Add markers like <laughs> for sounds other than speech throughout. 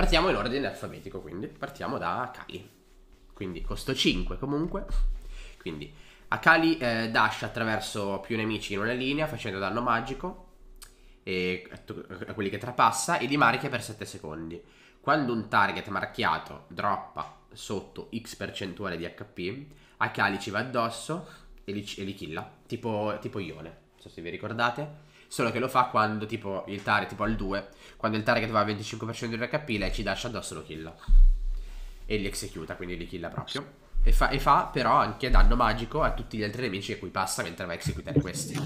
Partiamo in ordine alfabetico, quindi. Partiamo da Akali. Quindi costo 5 comunque. Quindi Akali eh, dash attraverso più nemici in una linea facendo danno magico e, a quelli che trapassa e li marchia per 7 secondi. Quando un target marchiato droppa sotto X percentuale di HP, Akali ci va addosso e li, e li killa, tipo, tipo Ione, non so se vi ricordate Solo che lo fa quando tipo il target, tipo al 2, quando il target va al 25% di HP lei ci dash addosso lo kill E li executa, quindi li killa proprio. E fa, e fa, però anche danno magico a tutti gli altri nemici a cui passa mentre va a executare questi.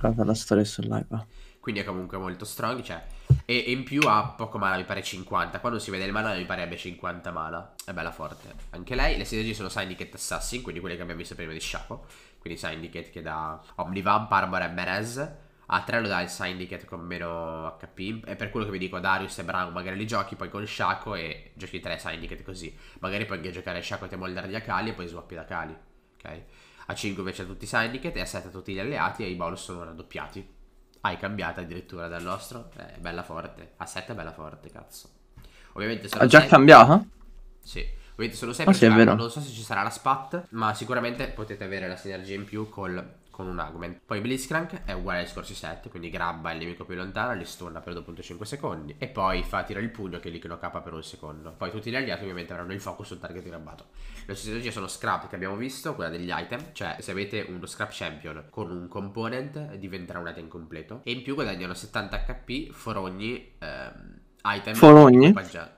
Guarda la storia sul live. Quindi è comunque molto strong. Cioè, e, e, in più ha poco mana, mi pare 50. Quando si vede il mana mi parebbe 50 mana. È bella forte. Anche lei. Le sinergie sono Syndicate Assassin, quindi quelle che abbiamo visto prima di Shaco. Quindi Syndicate che da Omnivamp, Armor e Merez. A 3 lo dà il Syndicate con meno HP. E per quello che vi dico, Darius e Brown magari li giochi, poi con Shaco e giochi 3 Syndicate così. Magari puoi anche giocare Shaco e Temoldar di Akali e poi swappi da Akali. Ok? A 5 invece ha tutti i Syndicate e a 7 tutti gli alleati e i bonus sono raddoppiati. Hai cambiato addirittura dal nostro? Eh, bella forte. A 7 è bella forte, cazzo. Ovviamente sono Ha già 6... cambiata? Sì. Ovviamente sono ah, sempre oh, sì, non so se ci sarà la spat, ma sicuramente potete avere la sinergia in più col con un augment. Poi Blitzcrank è uguale ai scorsi set, quindi grabba il nemico più lontano, li stunna per 2.5 secondi e poi fa tirare il pugno che li knocka per un secondo. Poi tutti gli alleati ovviamente avranno il focus sul target grabbato. Le strategie sono scrap che abbiamo visto, quella degli item, cioè se avete uno scrap champion con un component diventerà un item completo e in più guadagnano 70 HP for ogni ehm, item. For ogni? Equipaggiato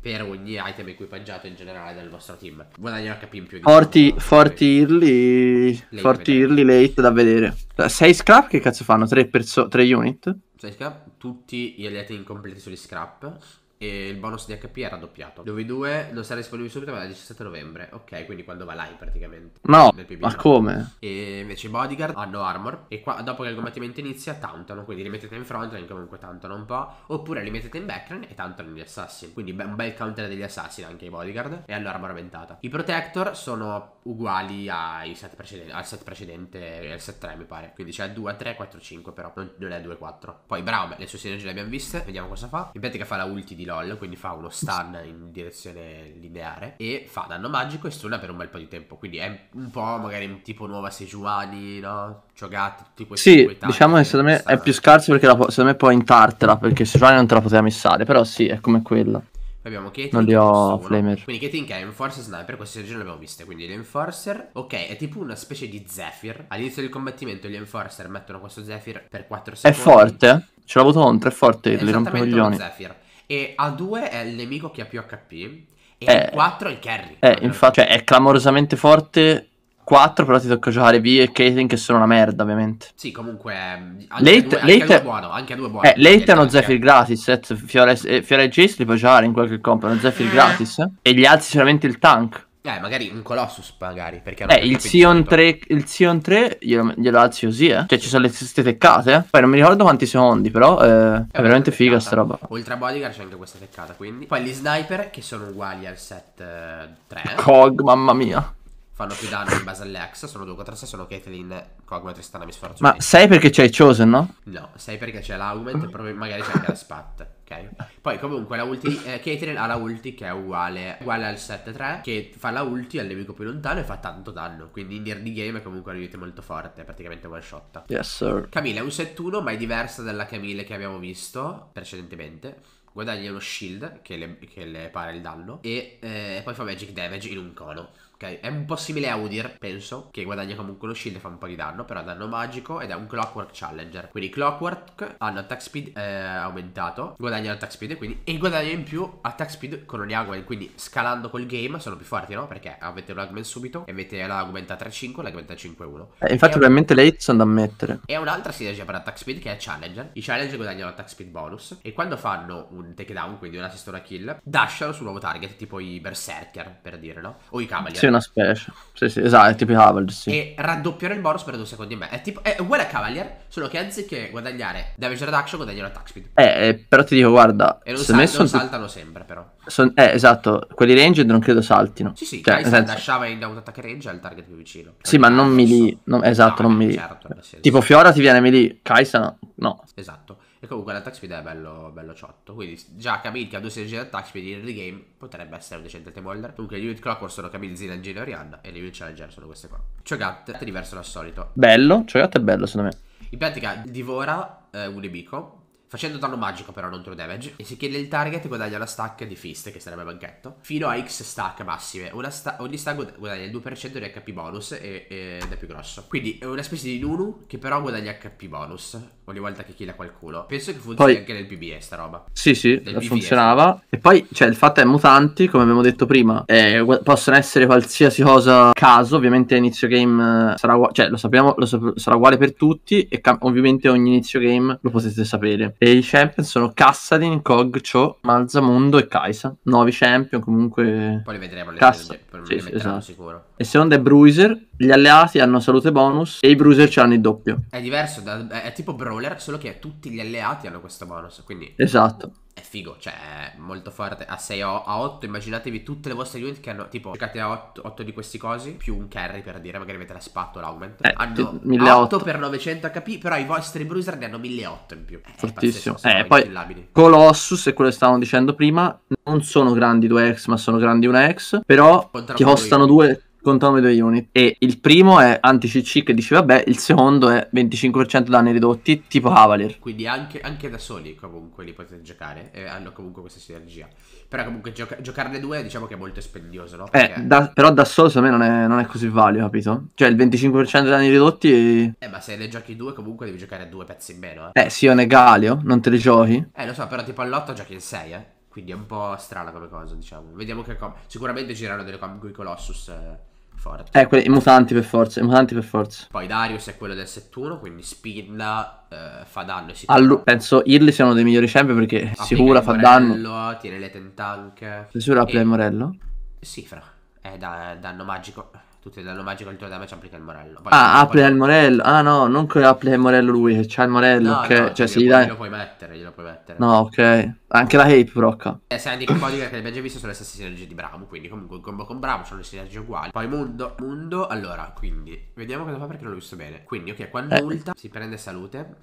per ogni item equipaggiato in generale del vostro team. Guadagno HP in più. Di forti, forti early, late forti early late da vedere. 6 eh, scrap che cazzo fanno? 3 perso- unit? 6 scrap, tutti gli aliati incompleti sugli scrap e il bonus di HP è raddoppiato. Dove 2 lo sarà disponibile subito ma dal 17 novembre. Ok, quindi quando va live praticamente. No, ma come? E invece i bodyguard hanno armor e qua, dopo che il combattimento inizia tantano. quindi li mettete in frontline comunque tantano un po', oppure li mettete in backline e tantano gli assassin. Quindi un bel counter degli assassin anche i bodyguard e hanno armor aumentata. I protector sono uguali ai set precedenti, al set precedente al set 3 mi pare. Quindi c'è 2, 3, 4, 5 però, non, non è 2, 4. Poi Brown, le sue sinergie le abbiamo viste, vediamo cosa fa. In pratica fa la ulti di LOL, quindi fa uno stun in direzione lineare e fa danno magico e stuna per un bel po' di tempo, quindi è un po' magari tipo nuova Sejuani, no? Ciogatti, tutti questi Sì, diciamo che secondo me è più scarso perché la, secondo me può intartela perché Sejuani non te la poteva missare, però sì, è come quella. Abbiamo Katie, Non li ho flamer. Quindi Caitlyn che è Enforcer Sniper, queste regioni le abbiamo viste. Quindi l'Enforcer, ok, è tipo una specie di Zephyr. All'inizio del combattimento gli Enforcer mettono questo Zephyr per 4 secondi. È forte? Ce l'ha avuto contro, è forte, è li rompe i coglioni. Zephyr. E A2 è il nemico che ha più HP. E eh, A4 è il carry. Eh, infatti, cioè, è clamorosamente forte 4, però ti tocca giocare B e Caitlyn che sono una merda, ovviamente. Sì, comunque. Eh, anche late, a due, late, a buono, anche a due buono. Eh, è uno Zephyr gratis. Eh, Fiora, e eh, Jace li puoi giocare in qualche compra. Hanno Zephyr eh. gratis. Eh, e gli alzi solamente il tank. Eh, magari un Colossus, magari. Perché eh, il Sion, 3, il Sion 3 glielo, glielo alzi così, eh. Cioè, ci sono le stesse teccate. Eh. Poi non mi ricordo quanti secondi, però eh, è, è veramente figa sta roba. Ultra Bodyguard c'è anche questa teccata, quindi. Poi gli sniper, che sono uguali al set eh, 3. Eh. Cog, mamma mia fanno più danno in base all'ex. Sono due contro 6, sono Caitlyn, Cogma, Tristana, mi sforzo. Ma sai perché c'è Chosen, no? No, sai perché c'è l'Augment e mm. magari c'è anche la Spat. Ok. Poi comunque la ulti eh, Caitlyn ha la ulti che è uguale, uguale al 7-3 che fa la ulti al nemico più lontano e fa tanto danno. Quindi in early game è comunque un un'unità molto forte, praticamente one shot. Yes sir. Camille è un 7-1 ma è diversa dalla Camille che abbiamo visto precedentemente guadagna uno shield che le, che le para il danno e eh, poi fa magic damage in un cono ok? È un po' simile a Udir, penso, che guadagna comunque lo shield e fa un po' di danno, però ha danno magico ed è un Clockwork Challenger. Quindi Clockwork hanno attack speed eh, aumentato, guadagnano attack speed quindi, e guadagna in più attack speed con Oniagwen, quindi scalando col game sono più forti, no? Perché avete un Lagman subito e avete l'Augment a 3-5 l'Augment a 5-1. Eh, infatti probabilmente un... hits sono da ammettere. E un'altra sinergia per attack speed che è Challenger. I Challenger guadagnano attack speed bonus e quando fanno un takedown, quindi una assist o una kill, dashano sul nuovo target, tipo i Berserker, per dire, no? O i Cavalier. Sì, una specie. Sì, sì, esatto, è tipo i sì. E raddoppiare il bonus per due secondi in me. È, tipo, è uguale a Cavalier, solo che anziché guadagnare damage reduction, guadagnano attack speed. Eh, eh, però ti dico, guarda... E non, sal- non saltano t- sempre, però. Son- eh, esatto, quelli ranged non credo saltino. Sì, sì, cioè, Kai'Sa senso... in auto attack range al target più vicino. Sì, ma non melee. No, esatto, no, non eh, melee. Certo, tipo Fiora ti viene mi lì, Kai'Sa no. Esatto. E comunque l'attack speed è bello, bello ciotto. Quindi già Camille che ha due sinergie di attack speed in early game potrebbe essere un decente team holder. Comunque gli unit clockwork sono Camille, Zina, Gino e Orianna. E le unit challenger sono queste qua. Chogat cioè, è diverso dal solito. Bello, Chogat cioè, è bello secondo me. In pratica divora eh, un nemico. Facendo danno magico però non true damage E se chiede il target guadagna la stack di fist Che sarebbe banchetto Fino a X stack massime sta- Ogni stack guadagna il 2% di HP bonus e- Ed è più grosso Quindi è una specie di Nunu Che però guadagna HP bonus ogni volta che chila qualcuno. Penso che funzioni poi, anche nel PBS, sta roba. Sì, sì, PBS, funzionava. E poi, cioè, il fatto è mutanti, come abbiamo detto prima, eh, possono essere qualsiasi cosa caso, ovviamente inizio game eh, sarà uguale, cioè lo sappiamo, lo sap- sarà uguale per tutti e cam- ovviamente ogni inizio game lo potete sapere. E i champion sono Kassadin, Kog, Cho, Malzamundo e Kaisa. Nuovi champion comunque. Poi li vedremo, li, Cass- li, li, li, sì, li metteremo sì, esatto. sicuro. E secondo è Bruiser, gli alleati hanno salute bonus e i Bruiser ci hanno il doppio. È diverso, da, è tipo Brawler, solo che tutti gli alleati hanno questo bonus, quindi... Esatto. È figo, cioè è molto forte. A 6 a 8 immaginatevi tutte le vostre unit che hanno tipo giocate a 8, 8 di questi cosi, più un carry per dire, magari avete la spatola l'augment. Eh, hanno 8 per 900 HP, però i vostri bruiser ne hanno 1800 in più. Eh, è Fortissimo. Eh, poi Colossus e quello che stavamo dicendo prima, non sono grandi 2x, ma sono grandi 1x, però Contro ti costano 2 Contano i due unit. E il primo è anti-CC che dice vabbè, il secondo è 25% danni ridotti, tipo Cavalier. Quindi anche, anche, da soli comunque li potete giocare, eh, hanno comunque questa sinergia. Però comunque gioca- giocarne due diciamo che è molto spendioso, no? Eh, Perché... Eh, da, però da solo secondo me non è, non è così valido, capito? Cioè il 25% danni ridotti... E... Eh, ma se ne giochi due comunque devi giocare a due pezzi in meno, eh. Eh, Sione Galio, non te li giochi? Eh, lo so, però tipo all'otto giochi in 6, eh. Quindi è un po' strana come cosa, diciamo. Vediamo che com- Sicuramente girano delle combo con i Colossus. Eh forte. Eh, quelli, i mutanti per forza, i mutanti per forza. Poi Darius è quello del set 1, quindi spilla, eh, fa danno e si Allu- Penso Irli sia uno dei migliori champion perché Applica ah, sicura fa morello, danno. tiene le tentank. Sicura applica il Morello? Sì, fra. È eh, da, danno magico. Tutti il danno magico, il tuo damage applica il morello. Poi ah, applica il morello. Ah, no, non che applica il morello lui, che c'ha il morello. No, che... No, cioè, se gli dai. Glielo puoi mettere, glielo puoi mettere. No, ok. Anche la Ape Procca. Eh, se anche il codice che abbiamo già visto sono le stesse sinergie di Bravo. Quindi, comunque, il combo con Bravo sono le sinergie uguali. Poi Mundo. Mondo, allora, quindi, vediamo cosa fa perché non l'ho visto bene. Quindi, ok, quando eh. ulta si prende salute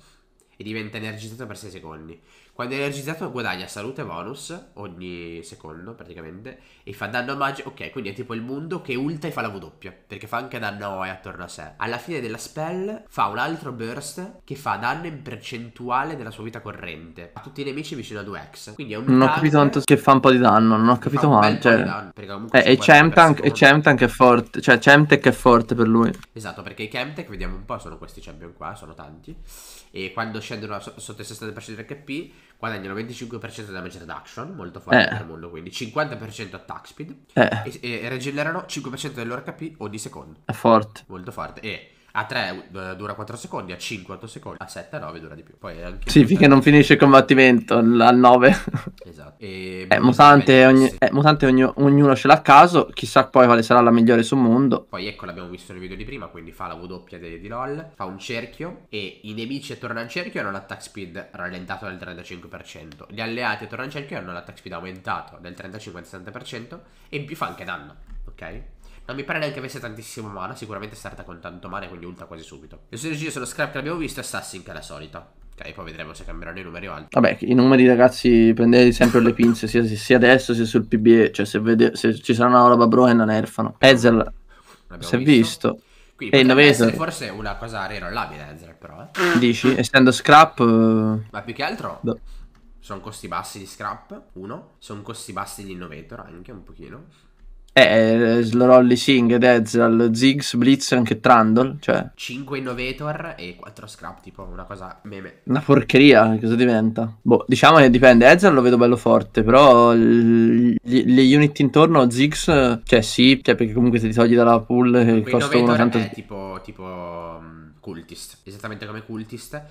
e diventa energizzato per 6 secondi. Quando è energizzato guadagna salute bonus ogni secondo praticamente e fa danno magico. Ok, quindi è tipo il mondo che ulta e fa la W doppia, perché fa anche danno a Oe attorno a sé. Alla fine della spell fa un altro burst che fa danno in percentuale della sua vita corrente a tutti i nemici vicino a 2x. Quindi è un Non ho capito tanto che fa un po' di danno, non ho capito mai. Cioè... eh, e Chemtank, e Chemtank è forte, cioè Chemtech è forte per lui. Esatto, perché i Chemtech, vediamo un po', sono questi champion qua, sono tanti e quando scendono sotto il 60% HP guadagnano 25% di damage reduction, molto forte eh. per il mondo, quindi 50% attack speed eh. e, e regenerano 5% HP o di secondo. È forte. Molto forte. E a 3 eh, dura 4 secondi, a 5 8 secondi, a 7 a 9 dura di più. Poi anche sì, finché non finisce il combattimento al 9. <laughs> Esatto. E eh, mutante, ogni, eh, mutante ogni, ognuno ce l'ha a caso, chissà poi quale sarà la migliore sul mondo. Poi ecco, l'abbiamo visto nel video di prima, quindi fa la W di, di LOL, fa un cerchio e i nemici attorno al cerchio hanno l'attack speed rallentato del 35%, gli alleati attorno al cerchio hanno l'attack speed aumentato del 35-60% e in più fa anche danno, ok? Non mi pare neanche avesse tantissimo mana. Sicuramente è starta con tanto mana, quindi ulta quasi subito. Le sue energie sono scrap che abbiamo visto e Assassin che è la solita. Ok, poi vedremo se cambieranno i numeri o altro. Vabbè, i numeri ragazzi prendete sempre le pinze, sia, sia, adesso sia sul PBE. Cioè, se, vede, se ci sarà una roba bro e non nerfano. Ezel, si è visto. visto. Quindi e eh, potrebbe essere forse una cosa rerollabile Ezreal però eh. Dici? Essendo scrap eh, Ma più che altro no. Sono costi bassi di scrap Uno Sono costi bassi di innovator anche un pochino eh, eh Slorolly Singh, Dezral, Ziggs, Blitz, anche Trundle. Cioè. 5 Innovator e 4 Scrap, tipo una cosa meme. Una porcheria, cosa diventa? Boh, diciamo che dipende. Ezra lo vedo bello forte, però l- le unit intorno, Ziggs, cioè sì, cioè perché comunque se ti togli dalla pool e costa uno tanto... è tipo, tipo um, Cultist, esattamente come Cultist.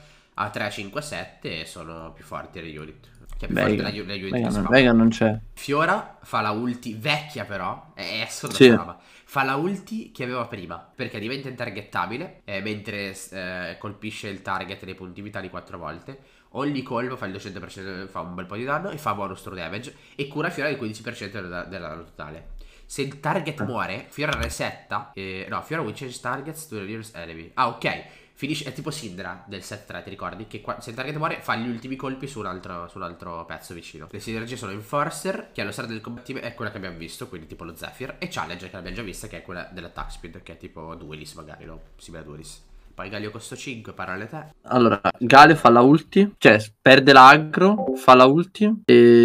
A 3, 5, 7 sono più forti le unit che è cioè, più Vega. della, Ju- Juventus. non, c'è. Fiora fa la ulti, vecchia però, è assurda sì. brava. Fa la ulti che aveva prima, perché diventa intargettabile, eh, mentre eh, colpisce il target nei punti vitali quattro volte. Ogni colpo fa il 200%, fa un bel po' di danno e fa bonus true damage e cura Fiora del 15% della, della totale. Se il target ah. muore, Fiora resetta. Eh, no, Fiora will change targets to nearest enemy. Ah, ok. Finisce, è tipo Sindra del set 3, ti ricordi? Che qua, se il target muore fa gli ultimi colpi su un altro, su pezzo vicino. Le sinergie sono Enforcer, che allo lo del combattimento, è quella che abbiamo visto, quindi tipo lo Zephyr, e Challenger, che l'abbiamo già vista, che è quella dell'attack speed, che è tipo Duelis magari, no? Simile a Duelis. Poi Galio costo 5, parole te. Allora, Galio fa la ulti, cioè perde l'aggro, fa la ulti e...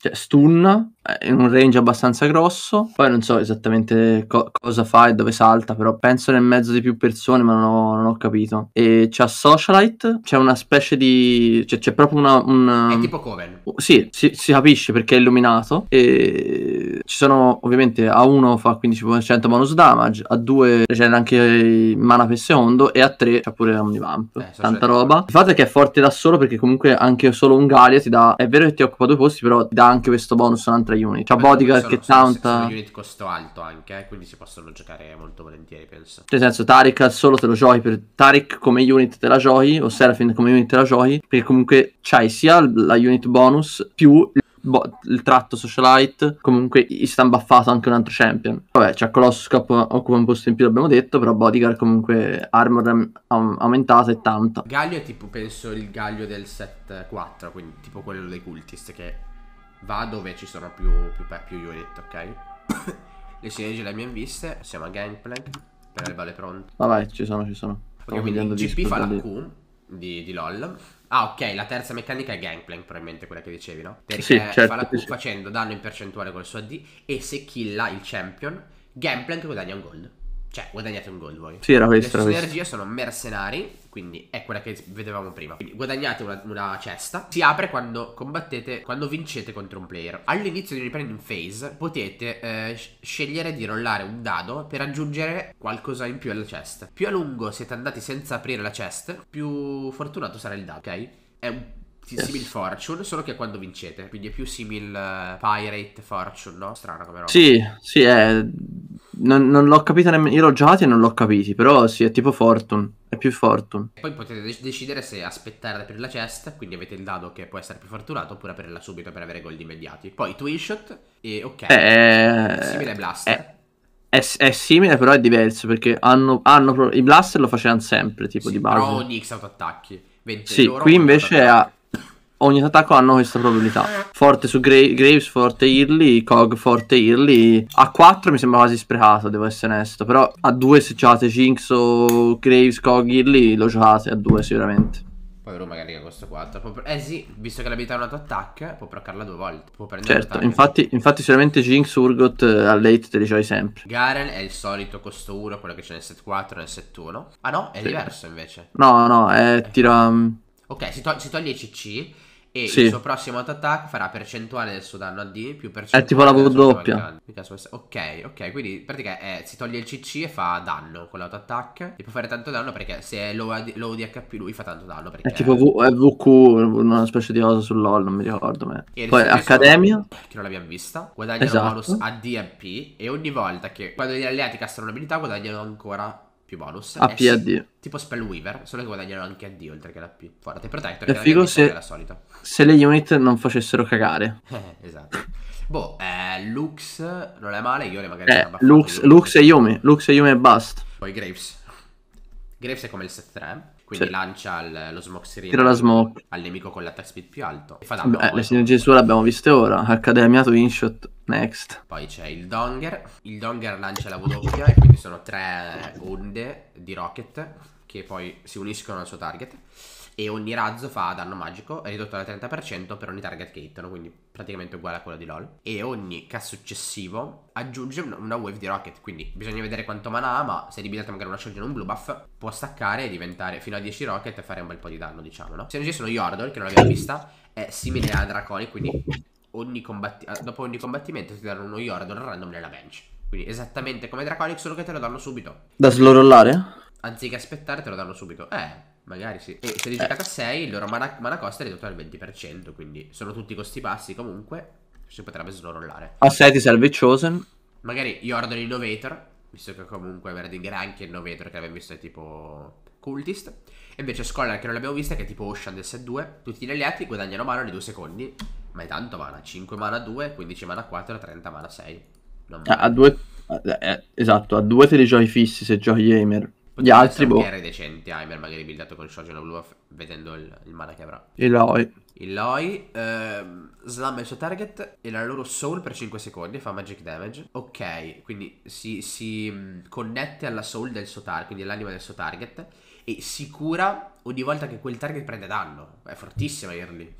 Cioè, stunna, eh, in un range abbastanza grosso. Poi non so esattamente co- cosa fa e dove salta, però penso nel mezzo di più persone, ma non ho, non ho capito. E c'ha Socialite, c'è una specie di... Cioè, c'è proprio una... una... È tipo Coven. Sì, si, si, capisce perché è illuminato. E ci sono ovviamente a 1 fa 15% bonus damage, a 2 c'è anche mana per secondo e a 3 c'ha pure Omnivamp. Eh, Tanta roba. Il fatto è che è forte da solo perché comunque anche solo un Galia ti dà... È vero che ti occupa due posti, però ti dà anche questo bonus un'altra unit. Cioè, bodyguard sono, che sono, tanta. Sono unit costo alto anche, eh, quindi si possono giocare molto volentieri, penso. Nel senso, Tarik solo te lo giochi per Tarik come unit te la giochi, o Seraphine come unit te la giochi, perché comunque c'hai sia la unit bonus più Bo- il tratto socialite. Comunque gli sta buffato anche un altro champion. Vabbè, c'è cioè Colossus che occupa un posto in più, l'abbiamo detto. Però Bodyguard comunque armor am- aumentata e tanta. Gaglio è tipo, penso, il gaglio del set 4, quindi tipo quello dei cultist che va dove ci sono più, più, più unit, ok? <coughs> le sinergie le abbiamo viste, siamo a Gangplank, per le balle pronte. Vabbè, ci sono, ci sono. Stiamo ok, quindi GP fa la Q di, di, LOL. Ah, ok, la terza meccanica è Gangplank, probabilmente quella che dicevi, no? Perché sì, certo, fa la Q sì. facendo danno in percentuale col suo AD e se killa il champion, Gangplank guadagna un gold. Cioè, guadagnate un gold voi. Sì, era questo. Le sinergie sono mercenari quindi è quella che vedevamo prima. Quindi guadagnate una, una, cesta. Si apre quando combattete, quando vincete contro un player. All'inizio di riprendere phase potete eh, scegliere di rollare un dado per aggiungere qualcosa in più alla cesta. Più a lungo siete andati senza aprire la cesta, più fortunato sarà il dado, ok? È un simil Fortune, solo che è quando vincete, quindi è più simil eh, Pirate Fortune, no? Strana come roba. Sì, sì, è... non, non l'ho capita nemmeno, io l'ho giocato e non l'ho capito, però sì, è tipo Fortune, è più Fortune. E poi potete de- decidere se aspettare ad aprire la chest quindi avete il dado che può essere più fortunato, oppure aprirla subito per avere gold immediati. Poi Twin Shot e ok, è... Eh, eh, simile Blaster. È... È, è, simile, però è diverso perché hanno, hanno, i blaster lo facevano sempre. Tipo sì, di base. Però ogni X autoattacchi. 20 sì, qui invece ha, ogni attacco hanno questa probabilità. Forte su Gra- Graves, forte Early, Cog, forte Early. A 4 mi sembra quasi sprecato, devo essere onesto. Però a 2 se giocate Jinx o Graves, Cog, Early, lo giocate a 2 sicuramente. Poi magari che costa 4. Può... Eh sì, visto che l'abilità è un auto-attack, può procarla due volte. Può prendere certo, infatti, infatti sicuramente Jinx, Urgot eh, a late te li giochi sempre. Garen è il solito costo 1, quello che c'è nel set 4 nel set 1. Ah no, è sì. diverso invece. No, no, è, tira... Mm, ok, si, to- si toglie CC e sì. il suo prossimo attack farà percentuale del suo danno a D più percentuale. È tipo la V doppia. Ok, ok, quindi in pratica eh, si toglie il CC e fa danno con l'auto attack. E può fare tanto danno perché se è low, ad, low di HP lui fa tanto danno. Perché... È tipo v- è VQ, una specie di cosa sull'OL, non mi ricordo. Me. Poi Accademia. Eh, che non l'abbiamo vista. Guadagnano esatto. bonus AD e P. E ogni volta che quando gli alleati castano un'abilità guadagnano ancora più bonus. AP ah, e AD. Tipo Spellweaver, solo che guadagnano anche AD oltre che la P. Forte Protector, è che figo se, è la solita. Se le unit non facessero cagare. <laughs> esatto. boh, eh, Lux non è male, Ione magari... Eh, Lux, Lux e Yumi, Lux e Yumi e basta. Poi Graves. Graves è come il set 3. Quindi sì. lancia il, lo smoke siringo Tira la smoke. al nemico con l'attack speed più alto. E fa eh, danno. Beh, le sinergie sue le abbiamo viste ora. Accademia Twinshot... Next. Poi c'è il Donger. Il Donger lancia la W e quindi sono tre onde di rocket che poi si uniscono al suo target. E ogni razzo fa danno magico ridotto al 30% per ogni target che hitano, quindi praticamente uguale a quello di LOL. E ogni cast successivo aggiunge una wave di rocket, quindi bisogna vedere quanto mana ha, ma se libitate magari una scioglia in un blue buff, può staccare e diventare fino a 10 rocket e fare un bel po' di danno, diciamo, no? Se non ci sono Yordle, che non l'abbiamo vista, è simile a Draconic, quindi ogni combatti- ah, dopo ogni combattimento ti danno uno Yordle random nella bench. Quindi esattamente come Draconic, solo che te lo danno subito. Da slorollare? Anziché aspettare, te lo danno subito. Eh, magari sì. E se li eh. a 6, il loro mana, mana costa è ridotto al 20%. Quindi sono tutti costi bassi comunque. Si potrebbe slorollare. A 6 ti serve Chosen. Magari Yordle Innovator. Visto che comunque Verdinger è anche Innovator che abbiamo visto è tipo Cultist. E invece Scholar che non l'abbiamo vista che è tipo Ocean del set 2. Tutti gli alleati guadagnano mano nei 2 secondi ma è tanto mana, 5 mana 2, 15 mana 4, 30 mana 6. Ah, a 2 eh, eh, esatto, a 2 te li giochi fissi se giochi Aimer. Gli altri boh. Era decente Aimer, magari buildato con Shogun Blue vedendo il, il, mana che avrà. Eloy. Eloy ehm, slamma il suo target e la loro soul per 5 secondi fa magic damage. Ok, quindi si, si mm, connette alla soul del suo target, quindi all'anima del suo target e si cura ogni volta che quel target prende danno. È fortissima Early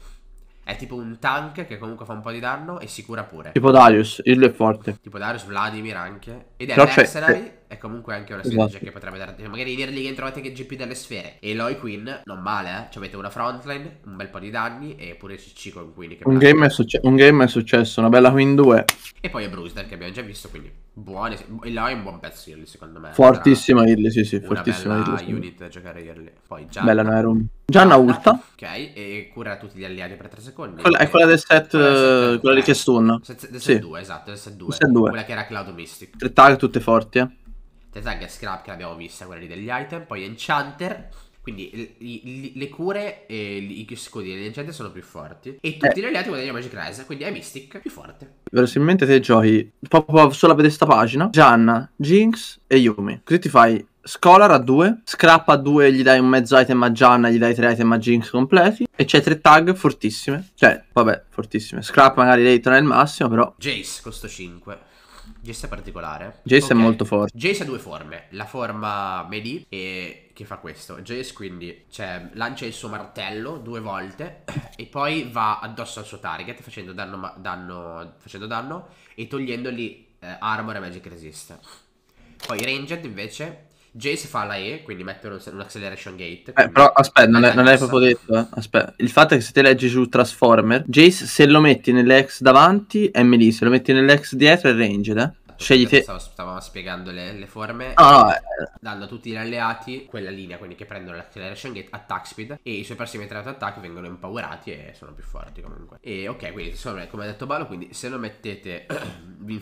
è tipo un tank che comunque fa un po' di danno e si cura pure. Tipo Darius, il è forte. Tipo Darius, Vladimir anche. Ed è Però mercenary è comunque anche una strategia esatto. che potrebbe dare. Cioè, magari dirgli che trovate che GP delle sfere. E Loi Queen, non male, eh. Cioè avete una frontline, un bel po' di danni e pure CC con Queen. Che un, game è, succe- un game è successo, una bella Queen 2. E poi è Brewster che abbiamo già visto, quindi buone. Loi è un buon pezzo Irly secondo me. Fortissima Irly, sì, sì, una fortissima bella Irly. unit da giocare Irly. Poi Gianna. Bella Nairum. Gianna ulta. Ok, e cura tutti gli alleati per 3 secondi. Quella, è quella del set, quella, del set quella di Kestun. Eh. Del set 2, esatto, del set 2. Quella che era Cloud Mystic. Tre tag tutte forti, eh. Tetag e Scrap che l'abbiamo vista, quella lì degli item. Poi Enchanter. Quindi i, i, le cure e i scudi degli enchanter sono più forti. E tutti eh. gli altri guadagnano Magic Rise. Quindi è Mystic più forte. Verosimilmente te giochi proprio solo a vedere sta pagina. Gianna, Jinx e Yumi. Così ti fai Scholar a 2, Scrap a 2 gli dai un mezzo item a Gianna, gli dai 3 item a Jinx completi e c'è 3 tag fortissime. Cioè, vabbè, fortissime. Scrap magari dei 3 al massimo, però Jace costo 5. Jace è particolare. Jace okay. è molto forte. Jace ha due forme. La forma melee e che fa questo. Jace quindi cioè, lancia il suo martello due volte e poi va addosso al suo target facendo danno, danno, facendo danno e togliendogli eh, armor e magic resist. Poi ranged invece Jace fa la E, quindi mette un acceleration gate. Eh, però aspetta, non, non l'hai proprio detto. Eh. Aspetta. Il fatto è che se te leggi su Transformer, Jace se lo metti nell'ex davanti è melee, se lo metti nell'ex dietro è ranged. Eh? Esatto, scegliete. te. Stavo, stavo, spiegando le, le forme. Ah, eh. a tutti gli alleati quella linea, quindi che prendono l'acceleration gate, attack speed. E i suoi prossimi tre attack vengono empowerati e sono più forti comunque. E ok, quindi sono, come ha detto Balo, quindi <clears throat> se lo mettete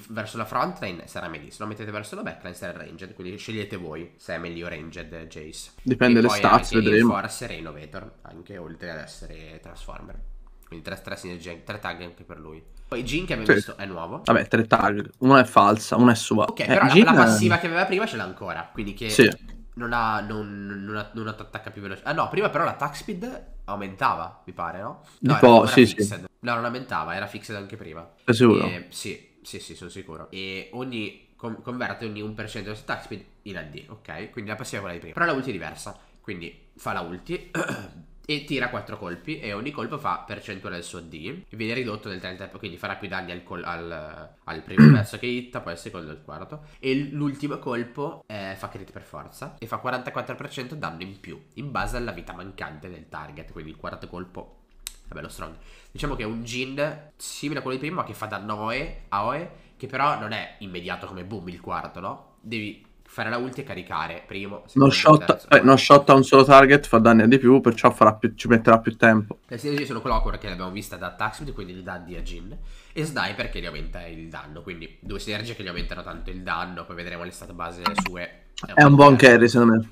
verso la front frontline sarà melee, se lo mettete verso la back backline sarà ranged. Quindi scegliete voi se è meglio ranged, Jace. Dipende dalle stats, vedremo. Forse Renovator, anche oltre ad essere Transformer. Quindi 3, 3 sinergie, 3 tag anche per lui. Poi Jin che abbiamo sì. visto è nuovo. Vabbè, 3 tag, una è falsa, una è sua. Ok, eh, però Jin la, la passiva è... che aveva prima ce l'ha ancora. Quindi che sì. non, ha, non, non, ha, non attacca più veloce. Ah no, prima però l'attack speed aumentava, mi pare, no? No, po', era sì, fixed. sì. No, non aumentava, era fixed anche prima. È sicuro? E, sì, sì, sì, sono sicuro. E ogni... Com- converte ogni 1% del suo attack speed in AD, ok? Quindi la passiva è quella di prima. Però la ulti è diversa, quindi fa la ulti... <clears throat> e tira 4 colpi e ogni colpo fa percentuale del suo D viene ridotto nel 30% quindi farà più danni al, col- al, al primo <clears throat> verso che hitta poi al secondo e al quarto e l'ultimo colpo eh, fa crit per forza e fa 44% danno in più in base alla vita mancante del target quindi il quarto colpo è bello strong diciamo che è un Jin simile a quello di prima ma che fa danno a a OE che però non è immediato come boom il quarto no? devi fare la ulti e caricare primo. No shot, eh, no shot a un solo target fa danni di più, perciò più, ci metterà più tempo. Le sinergie sono Clockwork che l'abbiamo vista da Taxid, quindi gli dà di a Jin. E Sniper che gli aumenta il danno, quindi due sinergie che gli aumentano tanto il danno, poi vedremo le stat base sue. È, è un, buon carry, secondo me.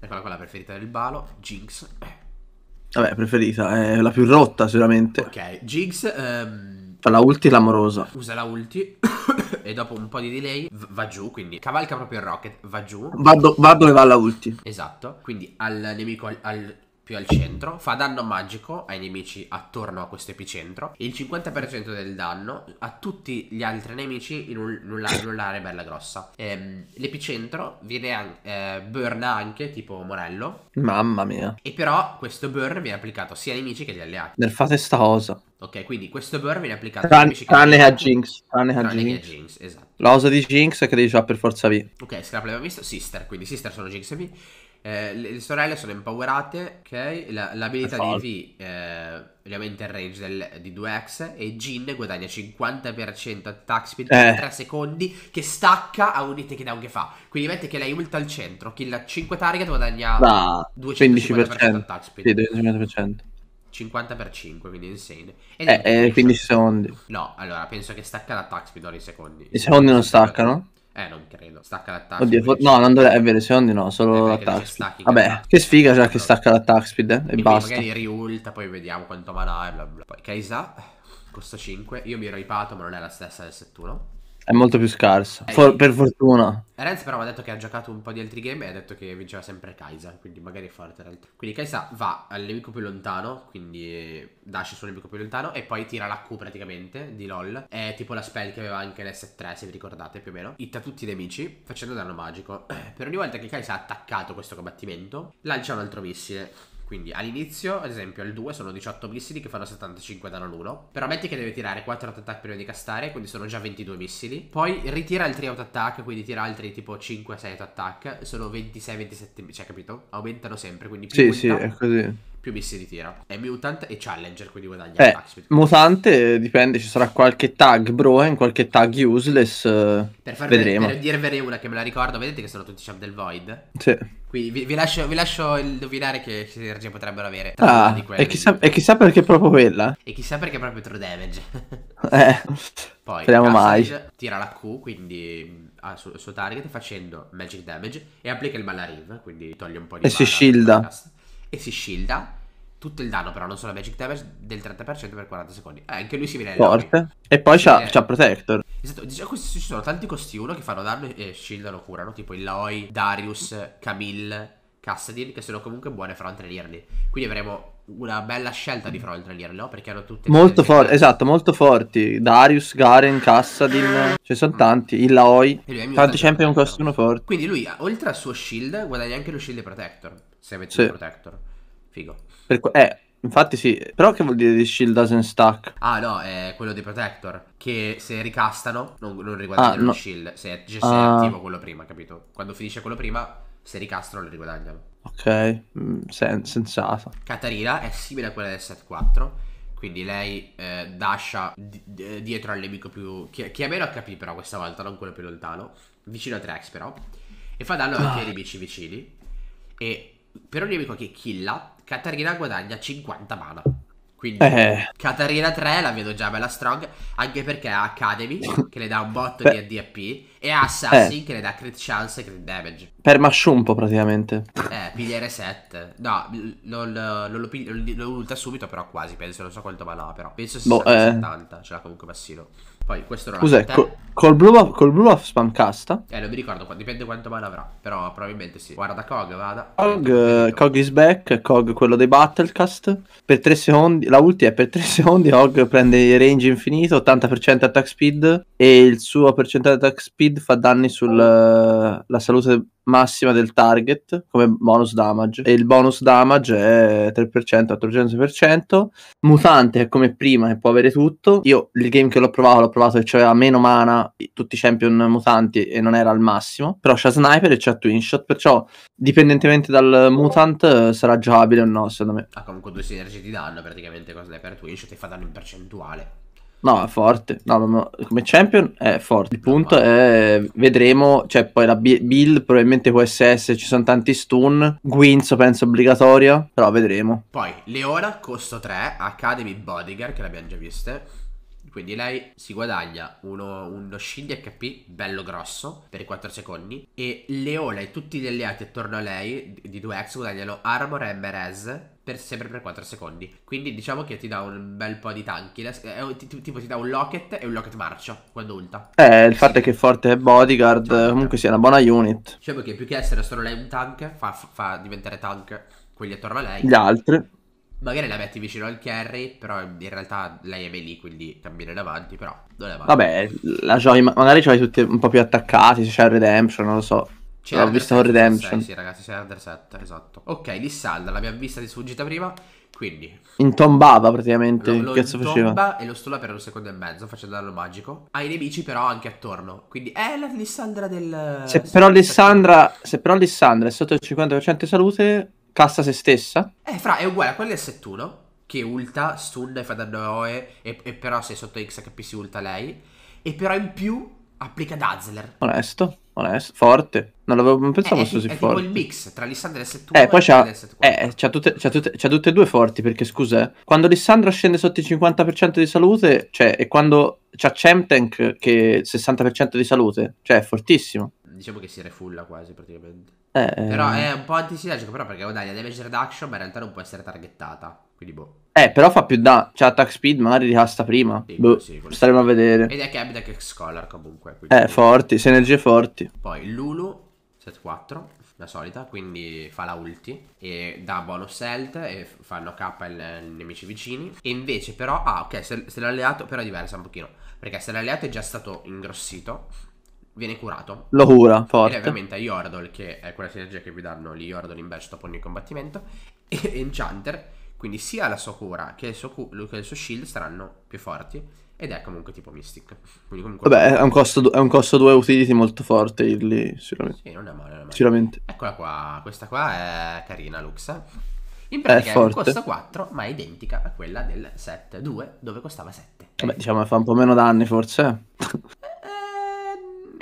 Eccola qua la preferita del balo, Jinx. Vabbè, preferita, è la più rotta sicuramente. Ok, Jinx... Um C'ha la ulti l'amorosa. Usa la ulti <coughs> e dopo un po' di delay va giù, quindi cavalca proprio il rocket, va giù. Vado, do- va dove va la ulti. Esatto, quindi al nemico al, al più al centro, fa danno magico ai nemici attorno a questo epicentro e il 50% del danno a tutti gli altri nemici in, un, in, un, in un'area bella grossa. Ehm, l'epicentro viene an- eh, burna anche tipo Morello. Mamma mia. E però questo burn viene applicato sia ai nemici che agli alleati. Nel fate sta osa. Ok, quindi questo burn viene applicato Tran- tranne a Jinx. Tranne a Jinx. Jinx. esatto. La osa di Jinx è che devi già per forza V. Ok, Scrap l'abbiamo visto. Sister, quindi Sister sono Jinx e V. Eh, le, le, sorelle sono empowerate, ok? La, l'abilità di V eh, ovviamente il range del, di 2x e Jin guadagna 50% attack speed eh. 3 secondi che stacca a un hit che down che fa. Quindi mette che lei ulta al centro, killa 5 target guadagna ah, 250% attack speed. Sì, 250%. 50 per 5, quindi insane. Ed eh, 15 eh, secondi. No, allora penso che stacca l'attack speed ogni secondi. I secondi non staccano? Eh, non credo. Stacca l'attack Oddio, no, non dovrebbe, è eh, vero, secondo no, solo eh, l'attack speed. Vabbè, che sfiga già eh, che stacca l'attack speed eh, e basta. Magari riulta, poi vediamo quanto mana e bla bla. Poi Kaisa costa 5. Io mi ero ipato, ma non è la stessa del 71. È molto più scarso, For- per fortuna. Renz però mi ha detto che ha giocato un po' di altri game e ha detto che vinceva sempre Kaisa, quindi magari è forte in realtà. Quindi Kaisa va al nemico più lontano, quindi dash sul nemico più lontano e poi tira la Q praticamente di LOL. È tipo la spell che aveva anche l'S3 se vi ricordate più o meno. Hitta tutti i nemici facendo danno magico. <clears throat> per ogni volta che Kaisa ha attaccato questo combattimento lancia un altro missile quindi all'inizio, ad esempio, al 2 sono 18 missili che fanno 75 danno all'1. Però metti che deve tirare 4 auto-attack prima di castare, quindi sono già 22 missili. Poi ritira altri auto-attack, quindi tira altri tipo 5-6 auto-attack. Sono 26-27, cioè capito? Aumentano sempre, quindi più Sì, quinta. sì, è così più mi si ritira. È mutant e challenger, quindi guadagna eh, Mutante eh, dipende, ci sarà qualche tag bro in qualche tag useless. Eh, per farvi vedremo. Per dirvene una che me la ricordo, vedete che sono tutti champ del void. Sì. Quindi vi, vi, lascio, vi lascio indovinare che sinergie potrebbero avere. Tra ah, di quelle, e, chissà, e chissà perché proprio quella. E chissà perché è proprio true damage. <laughs> eh. Poi Speriamo mai. tira la Q, quindi al suo, suo, target facendo magic damage e applica il mana quindi toglie un po' di E si shielda. Podcast e si shielda tutto il danno, però non solo magic damage, del 30% per 40 secondi. Eh, anche lui si viene forte. E poi c'ha, eh. c'ha protector. Esatto, diciamo, ci sono tanti costi uno che fanno danno e shieldano curano, tipo Eloy, Darius, Camille, Cassadin, che sono comunque buone front lierli. Quindi avremo una bella scelta di front lierli, no? Perché hanno tutte Molto forti, esatto, molto forti. Darius, Garen, Cassadin, ce ne sono mm. tanti, Illaoi. Tanti champion costi costume forti. Quindi lui, oltre al suo shield, guadagna anche lo shield protector se avete sì. il protector. Figo. Per, eh, infatti sì, però che vuol dire di shield doesn't stack? Ah no, è quello dei protector, che se ricastano non, non ah, riguadagnano ah, no. shield, se, cioè, è, se ah. è attivo quello prima, capito? Quando finisce quello prima, se ricastano lo riguadagnano. Ok, mm, Sen- sensata. Katarina è simile a quella del set 4, quindi lei eh, dasha di- di- dietro al nemico più... che è meno HP però questa volta, non quello più lontano, vicino a Trex però, e fa danno anche ai ah. nemici vicini. E per ogni nemico che killa, Katarina guadagna 50 mana. Quindi eh. Katarina 3 la vedo già bella strong, anche perché ha Academy che le dà un botto di ADAP, e ha eh. Assassin eh. che le dà crit chance e crit damage. Per Mashumpo praticamente. Eh, pigliere 7. No, non lo, lo, ulta subito però quasi, penso, non so quanto va là però. Penso 60-70, boh, eh. ce l'ha comunque Massino. Poi questo non Cos'è? Co- col Blue Buff, spam casta? Eh, non mi ricordo, dipende quanto male avrà. Però probabilmente sì. Guarda Kog, vada. Kog, eh, Cog is back, Kog quello dei Battlecast. Per 3 secondi, la ulti è per 3 <laughs> secondi. Hog prende range infinito, 80% attack speed. E il suo percentuale attack speed fa danni sulla eh, salute massima del target come bonus damage e il bonus damage è 3% a mutante è come prima che può avere tutto io il game che l'ho provato l'ho provato che aveva meno mana tutti i champion mutanti e non era al massimo però c'ha sniper e c'ha twin shot perciò dipendentemente dal mutant eh, sarà giocabile o no secondo me ha comunque due sinergie di danno praticamente con sniper e twin shot e fa danno in percentuale No, è forte. No, ma come champion è forte. Il punto no, ma... è vedremo, cioè poi la build probabilmente può SS, ci sono tanti stun, Guinzo penso obbligatoria, però vedremo. Poi Leora costo 3, Academy Bodyguard che l'abbiamo già viste. Quindi lei si guadagna uno, uno shield HP bello grosso per i 4 secondi. E Leola e tutti gli alleati attorno a lei di 2X guadagnano armor e MRS per sempre per 4 secondi. Quindi diciamo che ti dà un bel po' di tanchi. tipo ti dà un locket e un locket marcia quando ulta. Eh, il sì. fatto è che forte è bodyguard, cioè, comunque sia una buona unit. Diciamo che più che essere solo lei un tank, fa, fa diventare tank quelli attorno a lei. Gli altri. Magari la metti vicino al carry, però in realtà lei è lì, quindi cammina davanti, però non è male. Vabbè, la Joy, magari ce l'hai tutti un po' più attaccati, se c'è Redemption, non lo so. C'era L'ho visto con Redemption. 6, sì, ragazzi, c'era Under 7, esatto. Ok, Lissalda, l'abbiamo vista di sfuggita prima, quindi... Intombava praticamente, lo, lo che faceva? e lo stola per un secondo e mezzo, facendo danno magico. Ha i nemici però anche attorno, quindi è eh, la Lissandra del... Se però Lissandra, se però Lissandra è sotto il 50% di salute, cassa se stessa? Eh, fra, è uguale a quella del Settuno, che ulta, stunna e fa danno a Oe, e, e però se è sotto XHP si ulta lei, e però in più applica Dazzler. Onesto. Onesto, forte. Non, l'avevo, non pensavo eh, eh, fosse così forte. È tipo il mix tra Lissandra e S2 eh, poi c'ha, eh, eh, c'ha, tutte, c'ha, tutte, c'ha tutte e due forti, perché scusa, quando Lissandra scende sotto il 50% di salute, cioè, e quando c'ha Chemtank che è 60% di salute, cioè, è fortissimo. Diciamo che si refulla quasi, praticamente. Eh, però è un po' antisilagico, però perché oh, dai, la damage reduction ma in realtà non può essere targettata. Quindi boh. Eh, però fa più danno. Cioè, attack speed magari ricasta prima. Sì, boh, sì, staremo a vedere. Ed è che Abdeck e Scholar comunque. Quindi... Eh, forti, sinergie forti. Poi Lulu, 7-4, la solita, quindi fa la ulti e dà bonus health e fanno K ai nemici vicini. E invece però, ah ok, se, se l'alleato, però è diversa un pochino. Perché se l'alleato è già stato ingrossito, viene curato. Lo cura, forte. E ovviamente a Yordle, che è quella sinergia che vi danno gli Yordle in bash dopo ogni combattimento. <laughs> E Enchanter quindi sia la sua cura che il suo, cu- che il suo shield saranno più forti. Ed è comunque tipo Mystic. Comunque... Vabbè, è un costo, do- è un costo 2 utility molto forte lì, sicuramente. Sì, non è male, non è male. Sicuramente. Eccola qua, questa qua è carina, Lux. In pratica è, è un costo 4, ma è identica a quella del 7-2, dove costava 7. Vabbè, diciamo fa un po' meno danni forse. Eh. <laughs>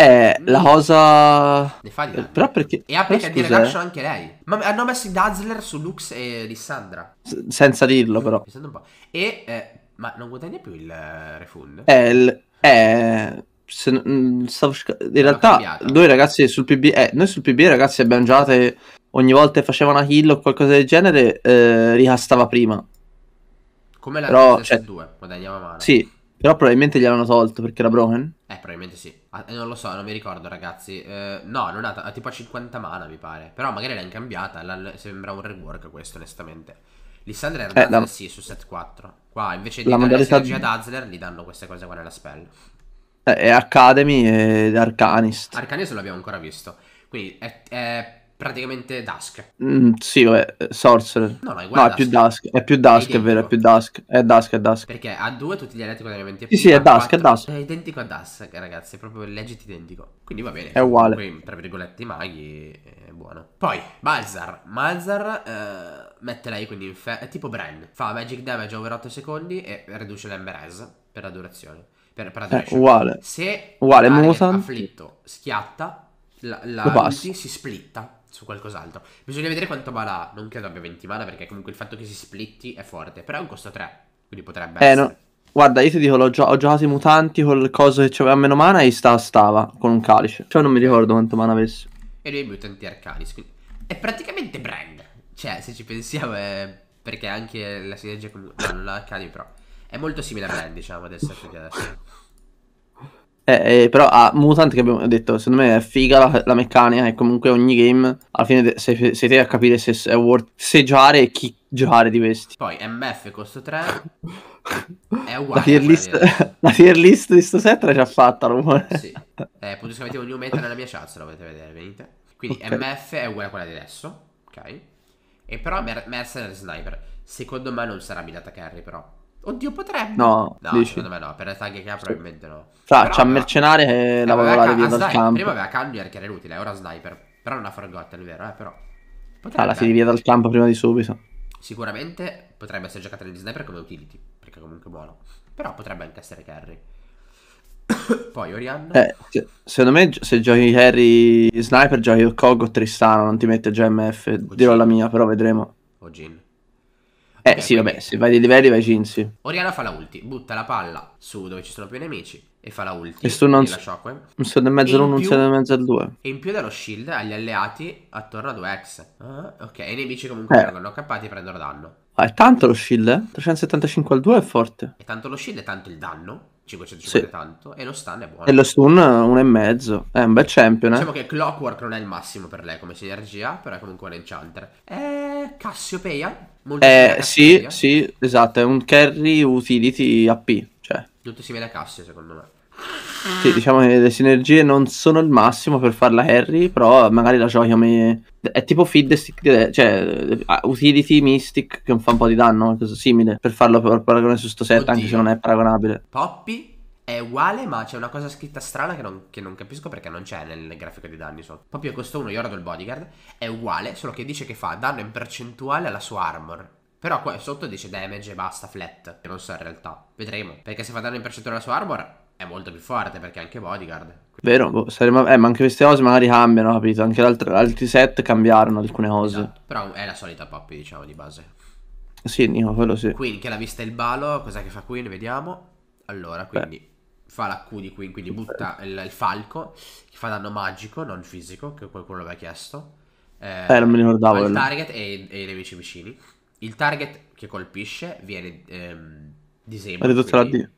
Eh, la cosa... Ne eh, Però perché... E ha perché il reduction eh. anche lei. Ma hanno messo i Dazzler su Lux e Lissandra. S- senza dirlo però. Mi E... Eh, ma non guadagna più il eh, refund? Eh... Il, eh... Se, stavo, in realtà noi ragazzi sul PB eh, noi sul PB ragazzi abbiamo giocato ogni volta che faceva una kill o qualcosa del genere eh, ricastava prima come la però, cioè, 2 guadagnava male. sì però probabilmente gliel'hanno tolto perché era broken eh probabilmente sì Ah, eh, non lo so, non mi ricordo ragazzi. Eh, no, non ha, ha tipo 50 mana mi pare. Però magari l'ha cambiata. La, sembra un rework questo, onestamente. Lissandra Hernandez eh, da... sì su set 4. Qua invece di la modalità di... ad gli danno queste cose qua nella spell. Eh, è Academy ed Arcanis. Arcanis non l'abbiamo ancora visto. Quindi è, è praticamente Dusk. Mm, sì, vabbè, eh, Sorcerer. No, no, è, no, è più Dusk. È più Dusk, è, è, vero, è più Dusk. È Dusk, è Dusk. Perché ha due tutti gli elementi Sì, sì, è Dusk, 4. è Dusk. È identico a Dusk, ragazzi, è proprio legit identico. Quindi va bene. È uguale. Poi, tra virgolette, i maghi eh, è buono. Poi, Balzar. Balzar, eh, mette lei quindi in fe- è tipo Bren. Fa magic damage over 8 secondi e riduce l'MRS per la durazione. Per, per la eh, duration. È uguale. Se uguale, afflitto schiatta, la, la si splitta su qualcos'altro. Bisogna vedere quanto mana. Non credo abbia 20 mana, perché comunque il fatto che si splitti è forte. Però è un costo 3. Quindi potrebbe eh, essere. No. Guarda, io ti dico, gio- ho giocato i mutanti col coso che aveva meno mana e sta- stava con un calice. Cioè, non mi ricordo quanto mana avesse. E lui è mutanti arcalis. Quindi... È praticamente brand. Cioè, se ci pensiamo, è... perché anche la sinergia con. non però. È molto simile a brand, diciamo, adesso. adesso. Eh, eh, però a Mutant che abbiamo detto, secondo me è figa la, la meccanica e comunque ogni game alla fine de- sei, sei te a capire se è worth se seggiare e chi chicgiare di questi. Poi MF costo 3 è uguale. La tier, list, <laughs> la tier list di sto set l'hai già fatta, rumore. Sì. Eh, potenzialmente voglio mettere nella mia chat se la volete vedere, venite. Quindi okay. MF è uguale a quella di adesso, ok? E però Mer- Mercenary Sniper, secondo me non sarà mirata carry però. Oddio, potrebbe. No, no secondo me no. Per le saghe che ha, probabilmente no. Cioè, c'ha aveva... mercenario che la voleva volare via dal sniper. campo. Prima aveva Candler che era inutile, ora Sniper. Però non ha Forgotten, vero? Eh, però. Potrebbe. Ah, la tiri via dal campo prima di subito. Sicuramente potrebbe essere giocata negli Sniper come utility. Perché comunque è buono. Però potrebbe anche essere carry. <coughs> Poi Orianna. Eh, secondo me se giochi carry Sniper giochi o Tristano, non ti mette già MF. Dirò la mia, però vedremo. O Jin. Eh sì, vabbè, se vai dei livelli vai Jinzi. Oriana fa la ulti, butta la palla su dove ci sono più nemici e fa la ulti. E tu non, la shockwave. non sono in mezzo all'1, non sono in mezzo al 2. E in più dello shield agli alleati attorno a 2x. Ah, ok, e i nemici comunque eh. vengono accappati e prendono danno. Ma ah, è tanto lo shield, eh? 375 al 2 è forte. È tanto lo shield e tanto il danno. 550 sì. tanto e lo stun è buono. E lo stun eh, e mezzo. è un bel champion. Eh? Diciamo che Clockwork non è il massimo per lei come sinergia, però è comunque un enchanter. E Cassiopeia? Molto eh, sì, sì, esatto, è un carry utility AP. Cioè. Tutto simile a Cassio secondo me. Sì, ah. diciamo che le sinergie non sono il massimo per farla Harry, però magari la giochi come... È tipo feed the stick, eh, cioè eh, utility mystic che fa un po' di danno, una cosa simile, per farlo per paragone su sto set, Oddio. anche se non è paragonabile. Poppy è uguale, ma c'è una cosa scritta strana che non, che non capisco perché non c'è nel, nel grafico di danni sotto. Poppy è questo uno, io il Bodyguard, è uguale, solo che dice che fa danno in percentuale alla sua armor. Però qua sotto dice damage e basta, flat. Che non so in realtà. Vedremo. Perché se fa danno in percentuale alla sua armor, è molto più forte perché anche bodyguard. Vero, boh, saremo... eh, ma anche queste cose magari cambiano, capito? Anche altri set cambiarono alcune cose. Esatto. Però è la solita Poppy, diciamo, di base. Sì, Nico, quello sì. Queen che l'ha vista il balo, cos'è che fa Queen? Vediamo. Allora, quindi Beh. fa la Q di Queen, quindi butta il, il, falco, che fa danno magico, non fisico, che qualcuno l'aveva chiesto. Eh, eh non mi ricordavo. Il target e, e, i nemici vicini. Il target che colpisce viene ehm, disabile. Ha ridotto quindi... la D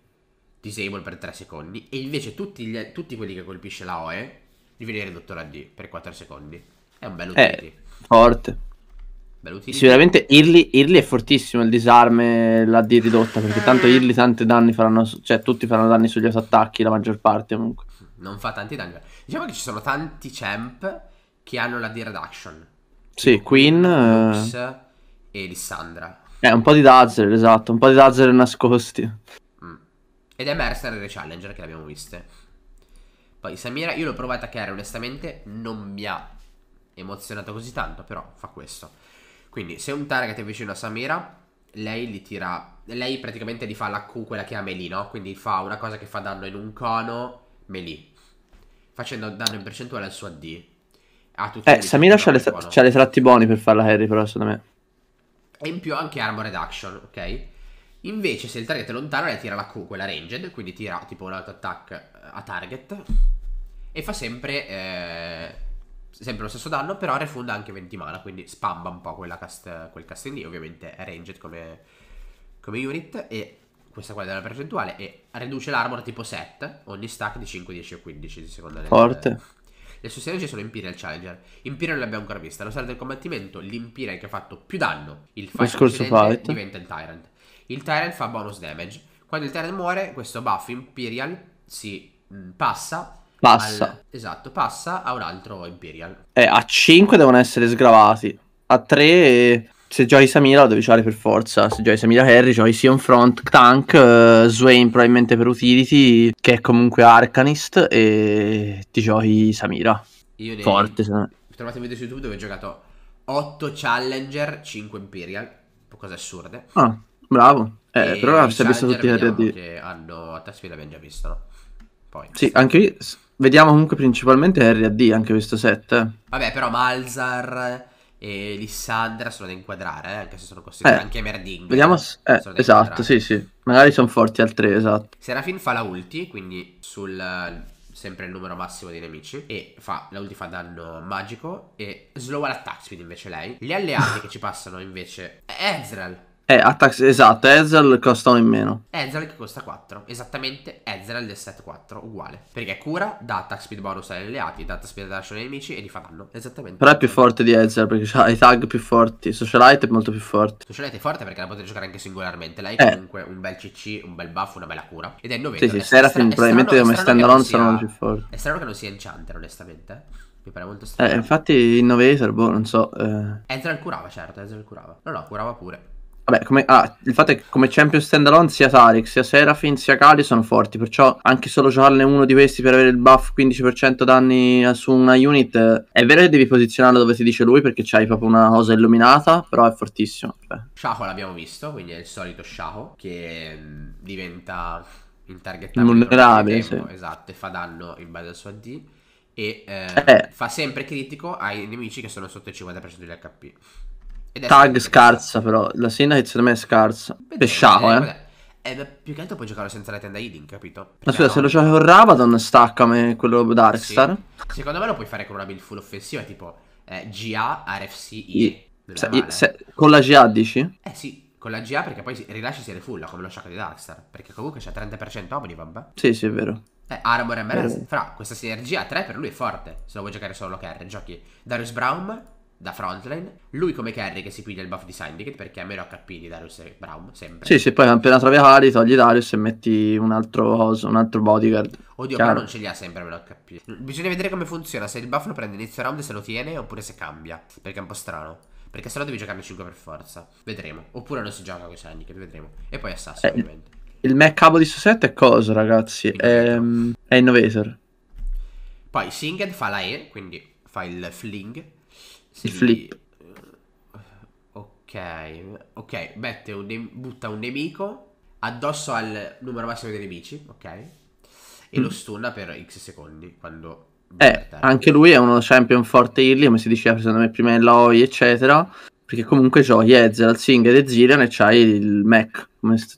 disable per 3 secondi e invece tutti, gli, tutti quelli che colpisce la OE di viene ridotto la D per 4 secondi. È un bel eh, utility. Eh, forte. Bell'utility. Sicuramente Irli, Irli, è fortissimo il disarme la D ridotta perché tanto Irli tanti danni faranno, cioè tutti faranno danni sugli attacchi la maggior parte comunque. Non fa tanti danni. Diciamo che ci sono tanti champ che hanno la D reduction. Sì, Queen Lux, uh... Eh, e Lissandra. Eh, un po' di Dazzler, esatto, un po' di Dazzler nascosti. Ed è Mercer e Challenger che l'abbiamo viste. Poi Samira, io l'ho provata a carry, onestamente non mi ha emozionato così tanto, però fa questo. Quindi se un target è vicino a Samira, lei li tira... Lei praticamente gli fa la Q, quella che ha Melee, no? Quindi fa una cosa che fa danno in un cono, Melee. Facendo danno in percentuale al suo AD. Ha tutti eh, Samira c'ha le, le, tratti buoni per farla carry, però secondo me. E in più anche armor reduction, ok? Invece se il target è lontano lei tira la Q, quella ranged, quindi tira tipo un auto attack eh, a target e fa sempre, eh, sempre lo stesso danno, però refunda anche 20 mana, quindi spamba un po' cast, quel cast lì, ovviamente è ranged come, come unit e questa qua è della percentuale e riduce l'armor tipo 7 ogni stack di 5, 10 o 15 di seconda del... Forte. Le sue sinergie sono Imperial Challenger. Imperial non l'abbiamo ancora vista. Lo stare del combattimento, l'Imperial che ha fatto più danno, il fight, diventa il Tyrant. Il Tyrant fa bonus damage. Quando il Tyrant muore, questo buff Imperial si mm, passa. Passa. Al... esatto, passa a un altro Imperial. Eh, a 5 devono essere sgravati. A 3 se giochi Samira lo devi giocare per forza. Se giochi Samira Harry, giochi Sion Front Tank, uh, Swain probabilmente per utility, che è comunque Arcanist, e ti giochi Samira. Io ne... Forte, se no. Trovate un video su YouTube dove ho giocato 8 Challenger, 5 Imperial, cose assurde. Ah. Bravo. Eh, però l'abbiamo visto tutti i RD. Che hanno a testa l'abbiamo già visto, no? Poi. Sì, anche lì vediamo comunque principalmente RD, anche questo set. Eh. Vabbè, però Malzar e Lissandra sono da inquadrare, eh, anche se sono costituiti eh, anche Merding. Vediamo, eh, eh esatto, sì, sì. Magari sono forti al 3, esatto. Serafin fa la ulti, quindi sul sempre il numero massimo dei nemici e fa la ulti fa danno magico e slow all'attack speed invece lei. Gli alleati <laughs> che ci passano invece è Ezreal eh, attack, esatto, Ezreal costa uno in meno. Ezreal che costa 4, esattamente Ezreal del set 4, uguale. Perché cura, dà attack speed bonus agli alleati, dà attack speed action ai nemici e li fa danno, esattamente. Però è più forte di Ezreal perché ha i tag più forti, Socialite è molto più forte. Socialite è forte perché la potete giocare anche singolarmente, lei eh. comunque un bel CC, un bel buff, una bella cura. Ed è 9. Sì, sì, Seraphim probabilmente come standalone saranno più forti. È strano che non sia Enchanter, onestamente. Mi pare molto eh, strano. Eh, infatti innovator, boh, non so. Eh. Ezreal curava, certo, Ezreal curava. No, no, curava pure. Vabbè, come, ah, il fatto è che come champion standalone sia Tarik, sia Serafin, sia Kali sono forti, perciò anche solo giocarne uno di questi per avere il buff 15% danni su una unit, eh, è vero che devi posizionarlo dove ti dice lui perché c'hai proprio una cosa illuminata, però è fortissimo. Beh. Cioè. Shaco l'abbiamo visto, quindi è il solito Shaco che mm, diventa intargettabile. Vulnerabile, sì. Esatto, e fa danno in base al suo AD e eh, eh. fa sempre critico ai nemici che sono sotto il 50% degli HP. Tag scarsa però, la Senna secondo me è scarsa. Pesciao, eh. E eh. eh, più che altro puoi giocare senza la tenda healing, capito? Perché Ma scusa, se lo giochi con Rabadon stacca me quello Darkstar. Sì. Secondo me lo puoi fare con una build full offensiva, tipo eh, GA, RFC, I. Se, se, con la GA dici? Eh sì, con la GA perché poi rilasci se le fulla come lo shock di Darkstar. Perché comunque c'ha 30% omni, vabbè. Sì, sì, è vero. Eh, Armor e Menace, fra questa sinergia 3 per lui è forte. Se lo vuoi giocare solo carry, giochi Darius Brown, da frontline. Lui come carry che si piglia il buff di Syndicate perché ha meno HP di Darius e Brown, sempre. Sì, sì, poi appena trovi travecali togli Darius e metti un altro, un altro bodyguard. Oddio, però non ce li ha sempre meno HP. Bisogna vedere come funziona, se il buff lo prende inizio round e se lo tiene oppure se cambia, perché è un po' strano. Perché se no devi giocare 5 per forza. Vedremo. Oppure non si gioca con Syndicate, vedremo. E poi Assassin, eh, ovviamente. Il mech capo di Sosette è cosa, ragazzi? È, ehm, è Innovator. Poi Singed fa la E, quindi fa il fling sì, il flip. Eh, ok, ok, mette un ne- butta un nemico addosso al numero massimo dei nemici, ok? E mm. lo stunna per x secondi quando... Eh, anche lui è uno champion forte early, come si diceva secondo me prima nell'OI, eccetera, perché comunque giochi Yezel, Singed e Zirion e c'hai il mech,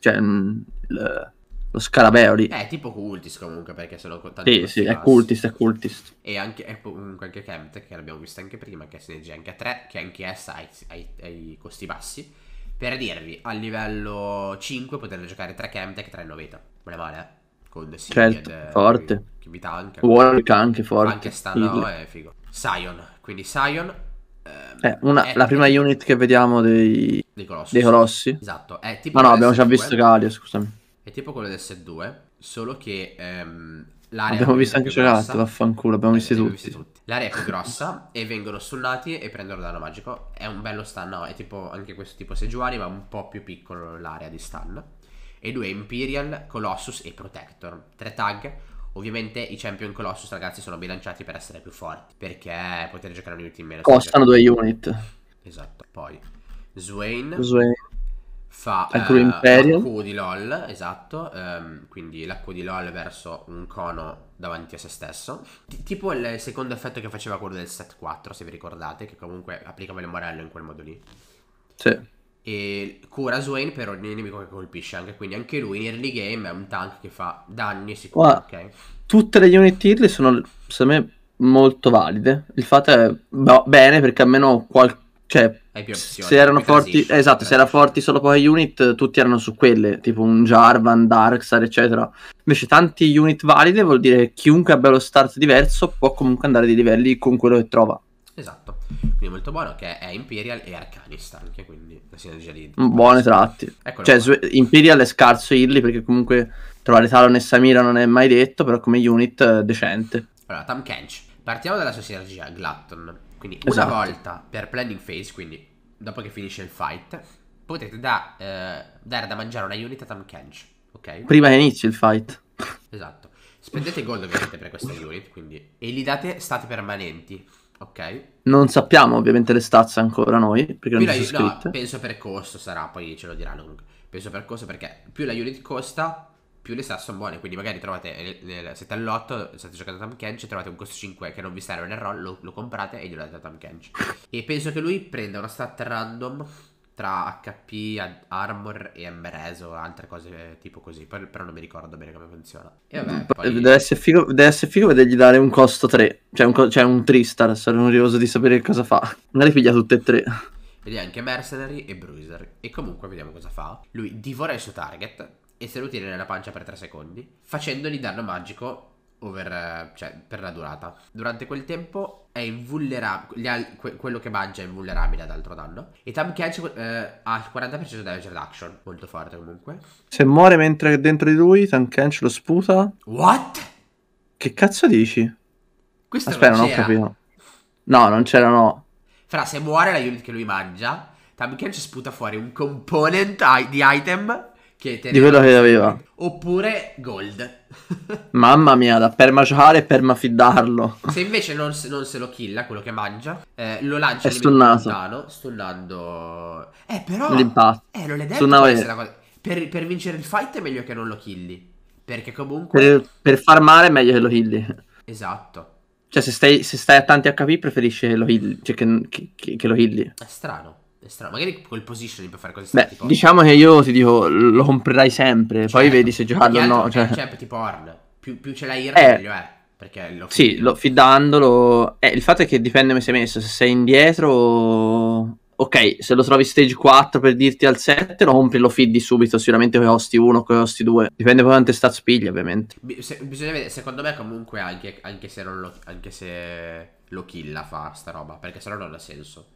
cioè mm, il, lo scarabeo lì. Eh, è tipo cultist comunque, perché sono tanti Sì, sì, è Cultis, è cultist. E anche, è comunque anche Kemtech, che l'abbiamo visto anche prima, che è sinergia anche a 3, che anche essa ha i costi bassi. Per dirvi, a livello 5 potete giocare 3 Kemtech e 3 Noveta. Male male, eh? Con The certo, Seed, forte. Che vi anche. Walk anche forte. Anche stanno, è figo. Sion, quindi Sion... Ehm, eh, una, la prima unit che vediamo dei, dei, colossi. dei colossi. Esatto. È tipo no, no, abbiamo già visto Galio, scusami. È tipo quello del set 2, solo che ehm, l'area Abbiamo visto anche l'altro, vaffanculo, abbiamo eh, visto tutti. tutti. L'area è più <laughs> grossa e vengono stunnati e prendono danno magico. È un bello stun, no? È tipo anche questo tipo Sejuani, ma un po' più piccolo l'area di stun. E due Imperial, Colossus e Protector. Tre tag. Ovviamente i Champion Colossus, ragazzi, sono bilanciati per essere più forti. Perché poter giocare un unit in meno. Costano due unit. Esatto. Poi Swain, Swain fa eh, l'acqua di LOL, esatto, ehm, quindi l'acqua di LOL verso un cono davanti a se stesso, T- tipo il secondo effetto che faceva quello del set 4, se vi ricordate, che comunque applicava il morello in quel modo lì. Sì. E cura Swain per ogni nemico che colpisce anche, quindi anche lui in early game è un tank che fa danni sicuri, Guarda, okay? Tutte le unit tier sono, secondo me, molto valide. Il fatto è boh, bene perché almeno qualcuno cioè, opzioni, se erano forti, eh, esatto, se era forti solo poche unit, tutti erano su quelle, tipo un Jarvan, Darkstar, eccetera. Invece tanti unit valide vuol dire che chiunque abbia lo start diverso può comunque andare dei livelli con quello che trova. Esatto, quindi molto buono che è Imperial e Arcanistan, anche quindi la sinergia lì. Mm, buoni tratti. Eccolo cioè, su- Imperial è scarso Illy perché comunque trovare Talon e Samira non è mai detto, però come unit eh, decente. Allora, Tam Kench. Partiamo dalla sua sinergia, Glutton. Quindi esatto. una volta per planning phase, quindi dopo che finisce il fight, potete da, eh, dare da mangiare una unit a Tam Kench, ok? Prima che inizi il fight. Esatto. Spendete gold ovviamente per questa unit, quindi... E li date state permanenti, ok? Non sappiamo ovviamente le stazze ancora noi, perché più non sono la, no, penso per costo sarà, poi ce lo diranno comunque. Penso per costo perché più la unit costa, più le stat sono buone, quindi magari trovate nel 7 all'8, state giocando a Tam Kench, trovate un costo 5 che non vi serve nel roll, lo, lo comprate e glielo date a Tam Kench. <laughs> E penso che lui prenda una stat random tra HP, ad- Armor e Emberes o altre cose eh, tipo così. Per- però non mi ricordo bene come funziona. E vabbè, poi... deve, essere figo, deve essere figo vedergli dare un costo 3, cioè un, co- cioè un 3 star. Sono curioso di sapere cosa fa. <laughs> Magari piglia tutte e tre. Vedi anche Mercenary e Bruiser. E comunque vediamo cosa fa. Lui divora il suo target e se lo tiri nella pancia per 3 secondi, facendogli danno magico over, cioè, per la durata. Durante quel tempo è invulnerabile, que- quello che mangia è invulnerabile ad altro danno. E Tam Catch eh, ha 40% damage reduction, molto forte comunque. Se muore mentre è dentro di lui, Tam Catch lo sputa. What? Che cazzo dici? Questo Aspetta, non, non ho capito. No, non c'era, no. Fra, se muore la unit che lui mangia, Tam Catch sputa fuori un component di item che di quello che aveva. Oppure gold. <laughs> Mamma mia, da permaciare e permafiddarlo. Se invece non, non, se lo killa, quello che mangia, eh, lo lancia lontano, stunnando... Eh, però... L'impatto. Eh, non è detto cosa... per, per, vincere il fight è meglio che non lo killi. Perché comunque... Per, per farmare è meglio che lo killi. Esatto. Cioè, se stai, se stai a tanti HP preferisci che lo healli, Cioè che, che, che lo killi. È strano strano. Magari col positioning per fare cose strane. Beh, tipo... diciamo che io ti dico, lo comprerai sempre. Certo. Poi vedi se giocarlo o no. Cioè, cioè tipo Orl. Più, più ce l'hai in eh. meglio è. Eh, perché lo sì, lo, fidandolo. Eh, il fatto è che dipende come sei messo. Se sei indietro. Ok, se lo trovi stage 4 per dirti al 7, lo compri e lo fiddi subito. Sicuramente con costi 1 o costi 2. Dipende poi da quante stats pigli, ovviamente. B- se, bisogna vedere, secondo me, comunque, anche, anche se non lo. Anche se lo killa fa sta roba. Perché se no non ha senso.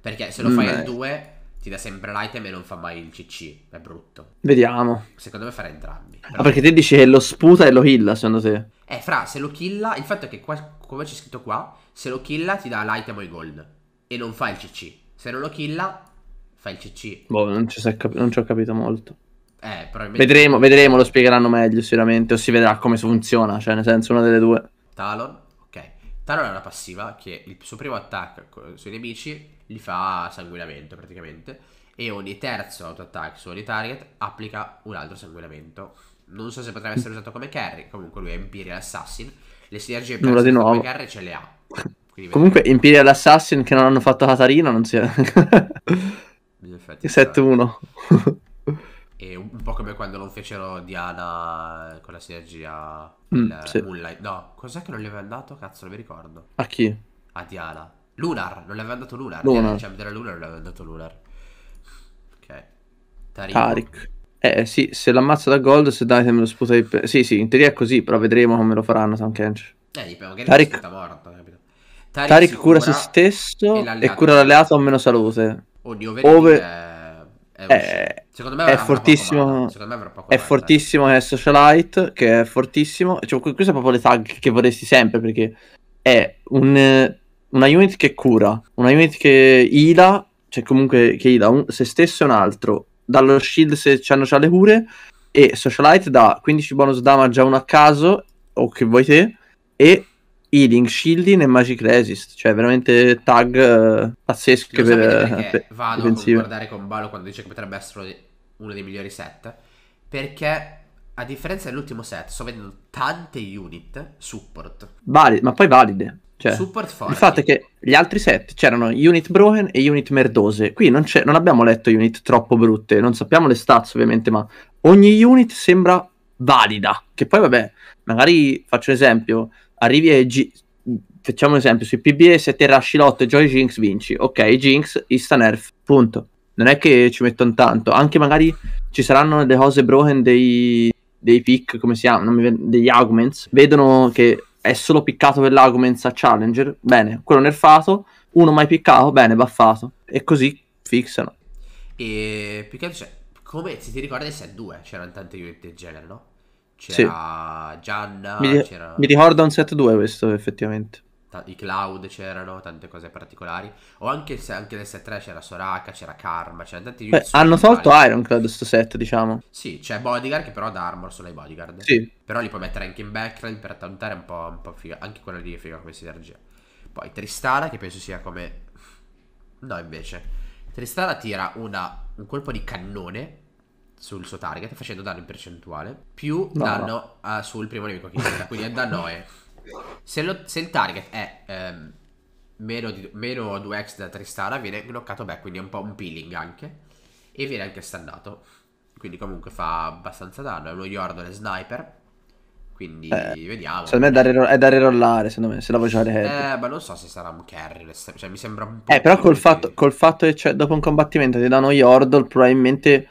Perché se lo mm, fai mm, due, 2 ti dà sempre l'item e non fa mai il CC. È brutto. Vediamo. Secondo me farà entrambi. Però... Ah, perché te dici che lo sputa e lo killa, secondo te? Eh, fra, se lo killa, il fatto è che qua, come c'è scritto qua, se lo killa ti dà l'item o i gold. E non fa il CC. Se non lo killa, fa il CC. Boh, non ci, cap- non ci ho capito molto. Eh, probabilmente... Vedremo, vedremo, lo spiegheranno meglio sicuramente, o si vedrà come funziona, cioè nel senso una delle due. Talon? Taron ha una passiva che il suo primo attacco sui nemici li fa sanguinamento praticamente. E ogni terzo auto-attack su ogni target applica un altro sanguinamento. Non so se potrebbe essere usato come carry. Comunque lui è Imperial Assassin. Le sinergie Nulla di nuovo. come carry ce le ha. comunque vedete. Imperial Assassin che non hanno fatto Katarina non si è. 7-1. E un po' come quando non fecero Diana con la sinergia mm, sì. No, cos'è che non gli aveva dato? Cazzo, non mi ricordo. A chi? A Diana. Lunar, non gli aveva dato Lunar. Lunar. Diana, cioè, vedere Lunar non gli aveva dato Lunar. Ok. Tariq. Tariq. Eh sì, se l'ammazza da gold, se Dynamite me lo sputa di... sì, sì, in teoria è così, però vedremo come lo faranno Sam Kench. Eh, dipende, magari Taric... è morto, capito? Tariq, Tariq cura, se stesso e, e cura l'alleato a meno salute. Oddio, Ove... È è, eh, secondo me è fortissimo. è fortissimo. È socialite, che è fortissimo. Cioè, questa è proprio le tag che vorresti sempre perché è un, una unit che cura, una unit che ila, cioè comunque che ila un, se stesso e un altro. Dallo shield se hanno già le cure. E socialite da 15 bonus damage a uno a caso, o che vuoi te. E healing, shielding e magic resist, cioè veramente tag eh, pazzeschi per, eh, per vado difensive. a guardare con Balo quando dice che potrebbe essere uno dei migliori set, perché a differenza dell'ultimo set sto vedendo tante unit support. Valid, ma poi valide. Cioè, support forti. Il fatto è che gli altri set c'erano unit broken e unit merdose. Qui non, non abbiamo letto unit troppo brutte, non sappiamo le stats ovviamente, ma ogni unit sembra valida. Che poi vabbè, magari faccio un esempio, arrivi e G- mm, facciamo un esempio sui PBS te rushi lot Joy Jinx vinci ok Jinx insta nerf punto non è che ci mettono tanto anche magari ci saranno le cose broken dei, dei pick come si chiamano degli augments vedono che è solo piccato per l'augments a challenger bene quello nerfato uno mai piccato bene baffato e così fixano e più che altro cioè, come se ti ricordi se è due c'erano tante unit del genere no? c'era sì. Gianna. Mi, c'era... mi ricorda un set 2 questo effettivamente. T- I cloud c'erano, tante cose particolari. O anche, se, anche nel set 3 c'era Soraka, c'era Karma, c'erano tanti Beh, Hanno tolto Ironclad sto set, diciamo. Sì, c'è Bodyguard che però ha armor solo ai Bodyguard. Sì. Però li puoi mettere anche in backline per tantare un po', un po' figa. Anche quella lì è figa come sinergia. Poi Tristana che penso sia come... No, invece. Tristana tira una, un colpo di cannone sul suo target facendo danno in percentuale più no, danno no. Ah, sul primo nemico che inizia, quindi è danno E. Se, lo, se il target è ehm, meno, di, meno 2x da 3 star viene bloccato back, quindi è un po' un peeling anche e viene anche stannato. Quindi comunque fa abbastanza danno, è uno Yordle sniper. Quindi eh, vediamo. Secondo me è da, rir- è da rirollare, secondo me, se la vuoi giocare Eh, ma non so se sarà un carry, cioè mi sembra un po'... Eh, però col fatto, col fatto, che cioè, dopo un combattimento ti danno Yordle, probabilmente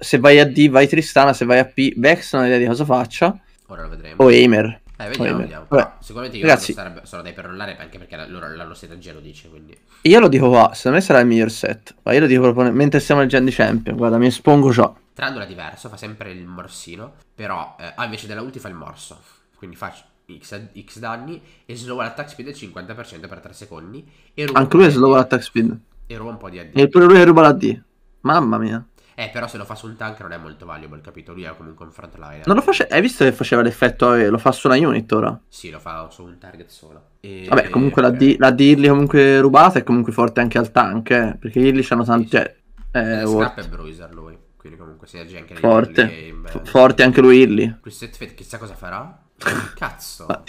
se vai a D vai Tristana, se vai a P Vex non ho idea di cosa faccia. Ora lo vedremo. O Eimer. Eh, vediamo, vediamo. Però, sicuramente io Ragazzi, sarebbe, sono dai per rollare anche perché loro la, la, la Rossetagia lo dice. Quindi. Io lo dico qua, secondo me sarà il miglior set. Ma io lo dico proprio mentre stiamo leggendo i champion. Guarda, mi espongo ciò. Trandula è diverso, fa sempre il morsino. Però, eh, ah, invece della ulti fa il morso. Quindi faccio X, X danni e slow l'attack speed del 50% per 3 secondi. E anche lui è slow l'attack speed. E ruba un po' di AD. E pure lui ruba la D. Mamma mia. Eh, però se lo fa sul tank non è molto valuable, capito? Lui è comunque un frontliner. Non lo face... Hai visto che faceva l'effetto? Eh, lo fa su una unit ora? Sì, lo fa su un target solo. E... Vabbè, comunque e... la, di... la comunque rubata è comunque forte anche al tank, eh, perché Dirly c'hanno tanti... Sì, sì. Cioè, eh, eh Scrap e Bruiser lui, quindi comunque si aggiunge anche Forte, in... forte anche lui Irly. Questo Fate chissà cosa farà. <laughs> Cazzo. Ma,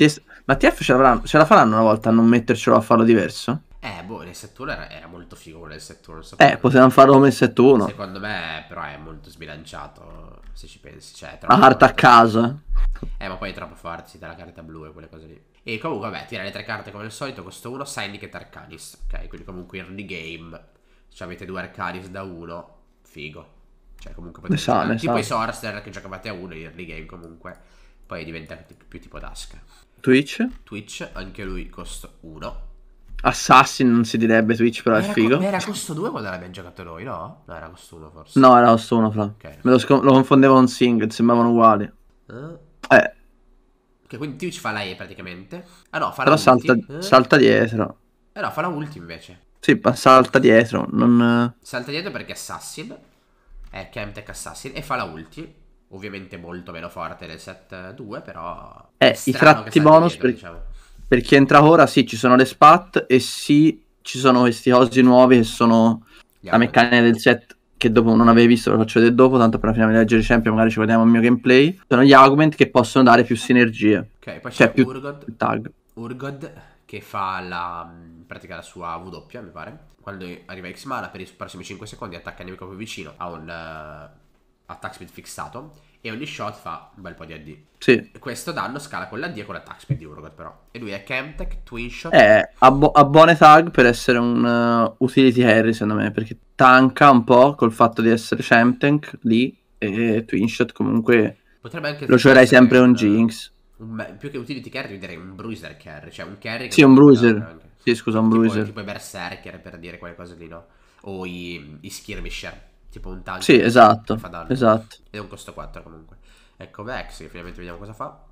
TF ce la, faranno, ce la faranno una volta a non mettercelo a farlo diverso? Eh, boh, nel settore era, era molto figo nel set 1. So eh, potevamo farlo come set 1. Secondo me, però, è molto sbilanciato. Se ci pensi, cioè, la carta a casa. Eh. eh, ma poi è troppo forte. Si la carta blu e quelle cose lì. E comunque, vabbè, tira le tre carte come al solito. Costo 1 Syndicate Arcanis. Ok, quindi comunque in early game. Cioè, avete due Arcanis da 1. Figo. Cioè, comunque potete. Sa, tipo sa. i Sorcerer che giocavate a 1 in early game comunque. Poi diventa più tipo Dusk. Twitch? Twitch, anche lui costa 1 Assassin non si direbbe Twitch, però ma è figo. Co- era costo 2 quando l'abbiamo giocato noi, no? No, era costo 1 forse. No, era costo 1, fra. Okay. Me lo, sc- lo confondevo con Sing, sembravano uguali. Uh. Eh. Ok, quindi Twitch fa la E praticamente. Ah no, fa però la salta, ulti. Eh? salta dietro. Eh no, fa la ulti invece. Sì, salta dietro, non... Salta dietro perché è Assassin, è eh, Chemtech Assassin, e fa la ulti. Ovviamente molto meno forte del set 2, però... Eh, i tratti bonus... Dietro, per... diciamo. Per chi entra ora, sì, ci sono le spat e sì, ci sono questi cosi nuovi che sono la meccanica del set che dopo non avevi visto, lo faccio vedere dopo, tanto per la finale di leggere Champion magari ci guardiamo il mio gameplay. Sono gli augment che possono dare più sinergie. Ok, poi cioè, c'è cioè, Urgod, più tag. Urgod che fa la, pratica la sua W, mi pare. Quando arriva X mana per i prossimi 5 secondi attacca il nemico più vicino a un uh, attack speed fissato e ogni shot fa un bel po' di AD. Sì. Questo danno scala con l'AD e con l'attack speed di Urgot però. E lui è Chemtech, Twin Shot. Eh, ha, bo- buone tag per essere un uh, utility Harry, secondo me, perché tanca un po' col fatto di essere Chemtech lì e Twin Shot comunque... Potrebbe anche... Lo giocherai sempre un, un Jinx. Uh, un, più che utility carry direi un bruiser carry, cioè un carry... Sì, un bruiser. Sì, scusa, un tipo, bruiser. Tipo i berserker per dire qualcosa lì, no? O i, i skirmisher tipo un tag. Sì, esatto. Fa danno. Esatto. Ed è un costo 4 comunque. Ecco Vex, che finalmente vediamo cosa fa.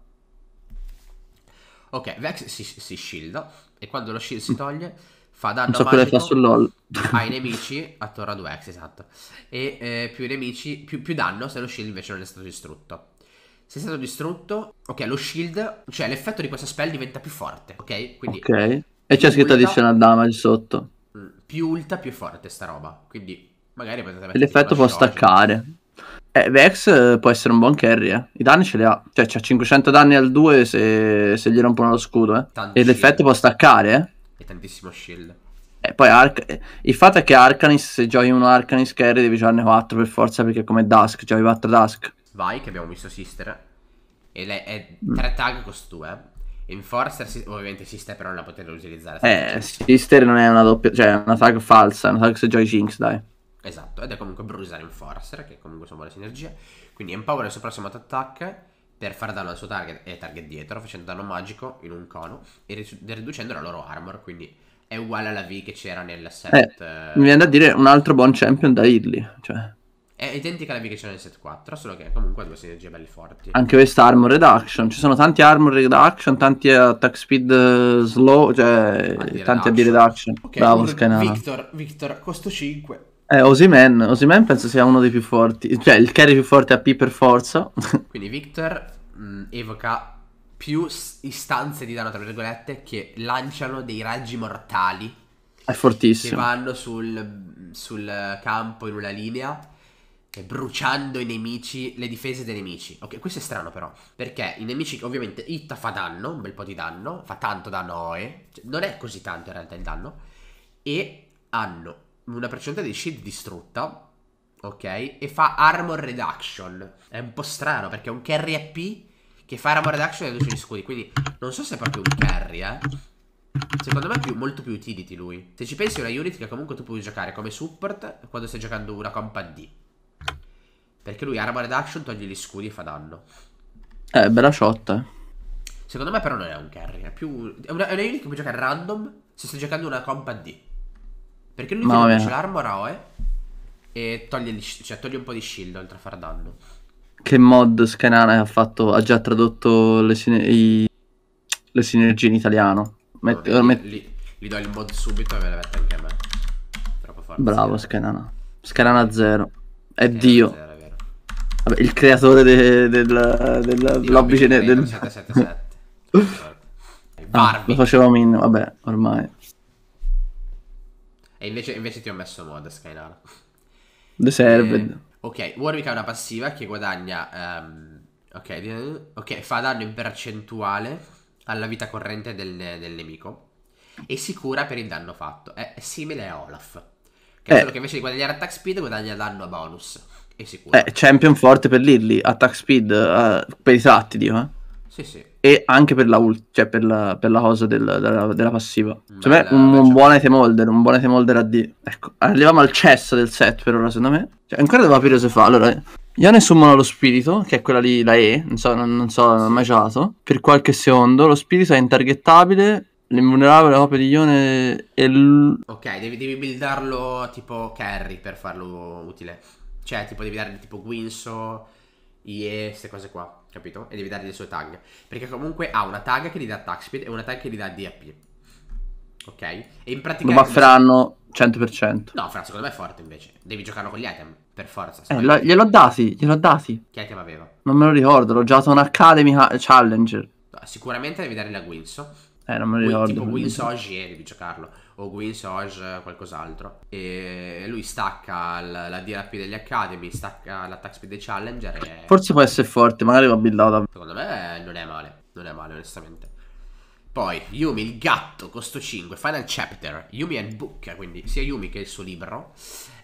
Ok, Vex si, si shielda e quando lo shield si mm. toglie fa danno non so magico fa sul LOL. ai <laughs> nemici attorno a 2x, esatto. E eh, più nemici, più, più danno se lo shield invece non è stato distrutto. Se è stato distrutto, ok, lo shield, cioè l'effetto di questa spell diventa più forte, ok? Quindi ok. E c'è scritto ulta, additional damage sotto. Mm, più ulta, più forte sta roba, quindi Magari potete L'effetto può staccare. Eh, Vex eh, può essere un buon carry, eh. I danni ce li ha. Cioè, c'ha 500 danni al 2 se, se gli rompono lo scudo, eh. Tanti e l'effetto shield. può staccare, eh. E tantissimo shield. E eh, poi Arc... Eh, il fatto è che Arcanis, se giochi uno Arcanis carry, devi giocarne 4 per forza, perché come Dusk, giochi 4 Dusk. Vai, che abbiamo visto Sister. E le, è 3 mm. tag costue, eh. Enforcer ovviamente Sister però non la potete utilizzare. Eh, Sister non è una doppia, cioè è una tag falsa, è una tag se giochi Jinx, dai. Esatto, ed è comunque Bruiser Enforcer, che comunque sono buone sinergie. Quindi Empower il suo prossimo attack per fare danno al suo target e target dietro, facendo danno magico in un cono e riducendo la loro armor, quindi è uguale alla V che c'era nel set. Eh, mi viene da dire un altro buon champion da Idli. Cioè. È identica alla V che c'era nel set 4, solo che comunque ha due sinergie belle forti. Anche questa armor reduction. Ci sono tanti armor reduction, tanti attack speed eh, slow, cioè tanti AD reduction. Okay, Bravo, Scanara. Victor, Victor, costo 5. Eh, Osimen, Osimen penso sia uno dei più forti, cioè il carry più forte a P per forza. <laughs> Quindi Victor mh, mm, evoca più istanze di danno, tra virgolette, che lanciano dei raggi mortali. È fortissimo. Che vanno sul, sul campo in una linea bruciando i nemici, le difese dei nemici. Ok, questo è strano però, perché i nemici ovviamente Itta fa danno, un bel po' di danno, fa tanto danno a Oe, cioè, non è così tanto in realtà il danno, e hanno una percentuale di shield distrutta. Ok, e fa armor reduction. È un po' strano perché è un carry AP che fa armor reduction e riduce gli scudi. Quindi non so se è proprio un carry, eh. Secondo me è più, molto più utility lui. Se ci pensi è una unit che comunque tu puoi giocare come support quando stai giocando una compa D. Perché lui armor reduction toglie gli scudi e fa danno. Eh, bella shot. Eh. Secondo me però non è un carry, è più... È una, è una unit che puoi giocare random se stai giocando una compa D. Perché lui Mamma tira l'armor a e toglie, cioè, toglie, un po' di shield oltre a far danno. Che mod Scanana ha fatto? Ha già tradotto le, sine- i... le sinergie in italiano. Met- no, met- li, li, do il mod subito e ve le metto anche a me. Troppo forte. Bravo Scanana. Scanana 0. È Scanana Dio. Zero, è Vabbè, il creatore de- della, della di lobby gene- del... 777. <laughs> ah, lo facevamo in... Vabbè, ormai. E invece, invece ti ho messo mod, Skynara. The Served. Eh, ok, Warwick ha una passiva che guadagna... Um, ok, ok, fa danno in percentuale alla vita corrente del, del nemico. E si cura per il danno fatto. È, è simile a Olaf. Che eh. solo che invece di guadagnare attack speed guadagna danno bonus. È sicuro. Eh, champion forte per Lilly, attack speed uh, per i tratti, Dio. Eh? Sì, sì e anche per la, ult- cioè per la, per la cosa del, della, della, passiva. Bella, mm, secondo me un, un buon item holder, un buon item holder a D. Ecco, arriviamo al cesso del set per ora, secondo me. Cioè, ancora devo aprire se fa. Allora, io ne summono lo spirito, che è quella lì, la E, non so, non, non so, non ho mai giocato. Per qualche secondo, lo spirito è intargettabile, l'invulnerabile copia di Ione e... L... Ok, devi, devi buildarlo tipo carry per farlo utile. Cioè, tipo devi dargli tipo Guinso, IE, queste cose qua capito? E devi dargli le sue tag. Perché comunque ha una tag che gli dà attack speed e una tag che gli dà DAP. Ok? E in pratica... Lo bufferanno 100%. No, fra, secondo me è forte invece. Devi giocarlo con gli item, per forza. Eh, lo, gliel'ho dati, gliel'ho dati. Che item aveva? Non me lo ricordo, l'ho già giocato un Academy ha- Challenger. sicuramente devi dare la Guinso. Eh, non me lo ricordo. Tipo Guinso oggi e devi giocarlo o Gwyn Soge qualcos'altro e lui stacca la, la DRP degli Academy stacca l'attack speed dei Challenger e... forse può essere forte magari va buildato secondo me non è male non è male onestamente poi Yumi il gatto costo 5 final chapter Yumi and Book quindi sia Yumi che il suo libro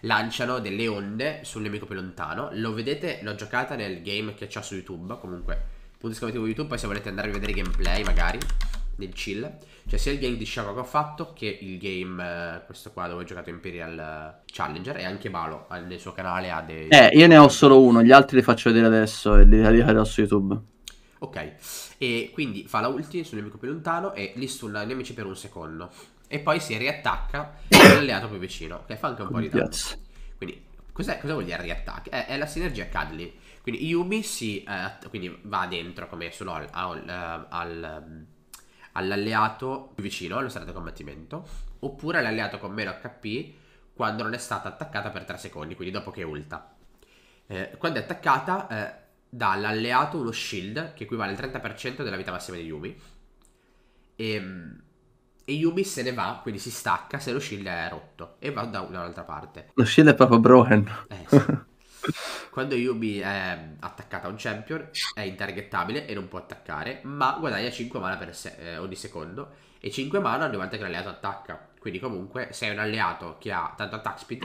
lanciano delle onde sul nemico più lontano lo vedete l'ho giocata nel game che c'ha su YouTube comunque punto di esclamativo YouTube poi se volete andare a vedere i gameplay magari nel chill. Cioè sia il game di Shaco che ho fatto che il game, eh, questo qua dove ho giocato Imperial eh, Challenger e anche Balo nel suo canale ha dei... Eh, io ne ho solo uno, gli altri li faccio vedere adesso e li caricherò su YouTube. Ok, e quindi fa la ulti sul nemico più lontano e li stunna i nemici per un secondo. E poi si riattacca all'alleato <coughs> più vicino, che fa anche un po' di danno. Quindi cosa vuol dire riattacca? È, eh, è la sinergia Cadli. Quindi Yumi si, eh, quindi va dentro come su LOL eh, al, al, ehm, al all'alleato più vicino allo stato di combattimento, oppure all'alleato con meno HP quando non è stata attaccata per 3 secondi, quindi dopo che ulta. Eh, quando è attaccata, eh, dà all'alleato uno shield che equivale al 30% della vita massima di Yumi. E, ehm, e, Yumi se ne va, quindi si stacca se lo shield è rotto e va da un'altra parte. Lo shield è proprio broken. Eh, sì. <laughs> Quando Yumi è attaccata a un champion, è intargettabile e non può attaccare, ma guadagna 5 mana se- eh, ogni secondo e 5 mana ogni volta che l'alleato attacca. Quindi comunque se è un alleato che ha tanto attack speed,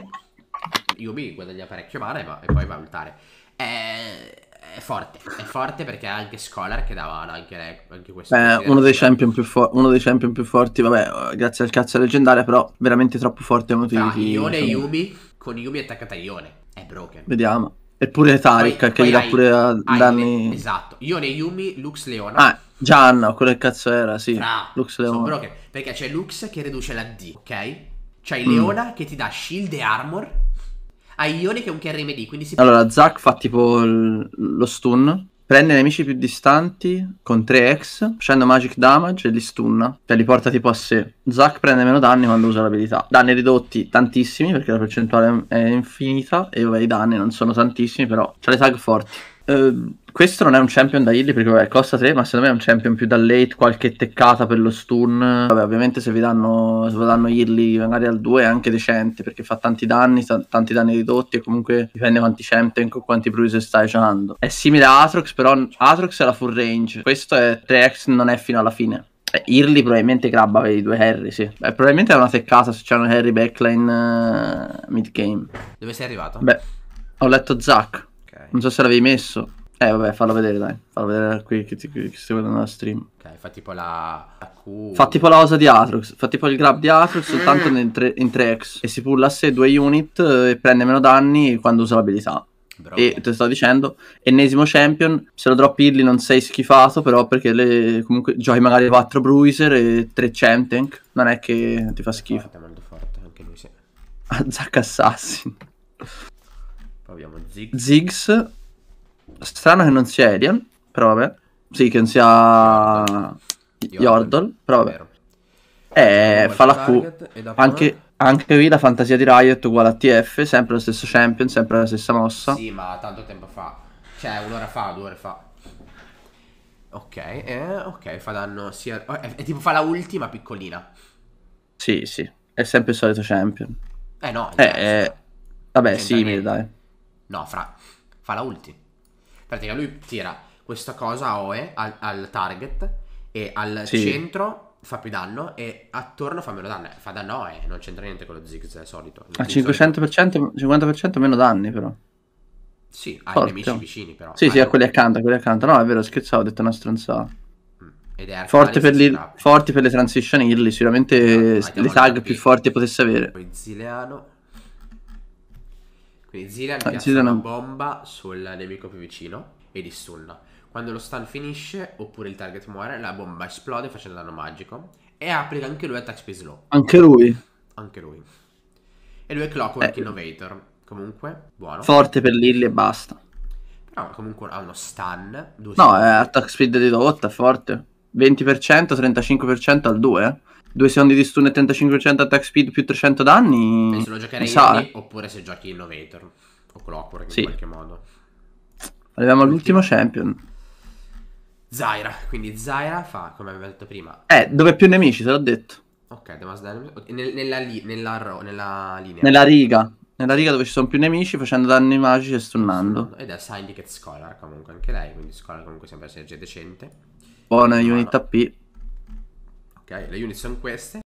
Yumi guadagna parecchio mana e, va- e poi va a ultare. È... è... forte, è forte perché ha anche Scholar che dà mana, anche, lei, anche questo. Eh, uno, dei champion più fo- uno, dei champion più forti, vabbè, grazie al cazzo leggendario però veramente troppo forte è un utility. Ione e Yumi, con Yumi attaccata Ione è broken. Vediamo. Eppure Tarik che gli dà pure eh, hai, danni. Esatto. Io ne Yumi, Lux Leona. Ah, Gianna, quello che cazzo era, sì. Fra, Lux Leona. Sono broken. Perché c'è Lux che riduce la D, ok? C'hai mm. Leona che ti dà shield e armor. Hai Ione che è un carry MD, quindi si Allora, Zack fa tipo l- lo stun prende nemici più distanti con 3 ex, facendo magic damage e li stunna, cioè li porta tipo a sé. Zack prende meno danni quando usa l'abilità. Danni ridotti tantissimi perché la percentuale è infinita e vabbè, i danni non sono tantissimi, però c'ha le tag forti. Ehm, questo non è un champion da heal perché vabbè, costa 3, ma secondo me è un champion più da late, qualche teccata per lo stun. Vabbè, ovviamente se vi danno, se vi danno heal magari al 2 è anche decente perché fa tanti danni, t- tanti danni ridotti e comunque dipende quanti champion con quanti bruiser stai giocando. È simile a Atrox, però Atrox è la full range. Questo è 3x non è fino alla fine. Beh, probabilmente grabba per i due Harry, sì. Beh, probabilmente è una teccata se c'è un Harry backline uh, eh, mid game. Dove sei arrivato? Beh, ho letto Zack. Non so se l'avevi messo. Eh vabbè, fallo vedere dai. Fallo vedere qui che, ti, che stai guardando la stream. Ok, fa tipo la... la Q. Fa tipo la osa di Atrox. Fa tipo il grab di Atrox soltanto in 3x. E si pulla a sé due unit eh, e prende meno danni quando usa l'abilità. Bro, e te sto dicendo, ennesimo champion, se lo drop early non sei schifato, però perché le, comunque giochi magari 4 Bruiser e 3 Chamtank, non è che ti fa schifo. Forte, molto forte, anche lui sì. Zack <laughs> Assassin. Poi abbiamo Zig. Ziggs. Strano che non sia Alien, però vabbè. Sì, che non sia Yordle, Yordle però vabbè. Eh, fa la Q. Anche, anche qui la fantasia di Riot uguale a TF, sempre lo stesso champion, sempre la stessa mossa. Sì, ma tanto tempo fa. Cioè, un'ora fa, due ore fa. Ok, eh, ok, fa danno sia... Oh, è, tipo fa la ultima piccolina. Sì, sì, è sempre il solito champion. Eh no, è eh, cioè, eh, vabbè, simile, dai. No, fra, fa la ulti. Pratica lui tira questa cosa a OE al, al target e al sì. centro fa più danno e attorno fa meno danno. Eh, fa danno OE, non c'entra niente con lo Ziggs, al solito. A 500%, 50% meno danni però. Sì, Forte. ai nemici vicini però. Sì, ah, sì, a quelli accanto, a quelli accanto. No, è vero, scherzavo, ho detto una stronzata. Mm, ed è forte per, li, forti per le transition early, sicuramente no, le tag più forti potesse avere. Poi Zileano, quindi Zilean ah, piazza una bomba sul nemico più vicino e li Quando lo stun finisce, oppure il target muore, la bomba esplode facendo danno magico. E applica anche lui attack speed slow. Anche lui. Anche lui. E lui è Clockwork eh. Innovator. Comunque, buono. Forte per Lilly e basta. Però comunque ha uno stun. no, è attack speed di ridotta, forte. 20%, 35% al 2. Eh. 2 secondi di stun e 35% attack speed più 300 danni. E se lo giocherei io, eh. oppure se giochi Innovator o Clockwork sì. in qualche modo. Arriviamo all'ultimo champion. Zaira, quindi Zaira fa come abbiamo detto prima. Eh, dove più nemici, te l'ho detto. Ok, The Mass Dynamic. Nel, nella, li, nella, nella, linea. Nella riga. Nella riga dove ci sono più nemici facendo danni magici e stunnando. Ed è Syndicate Scholar comunque anche lei, quindi Scholar comunque sembra essere decente. Buona unit AP ok? Le unit sono queste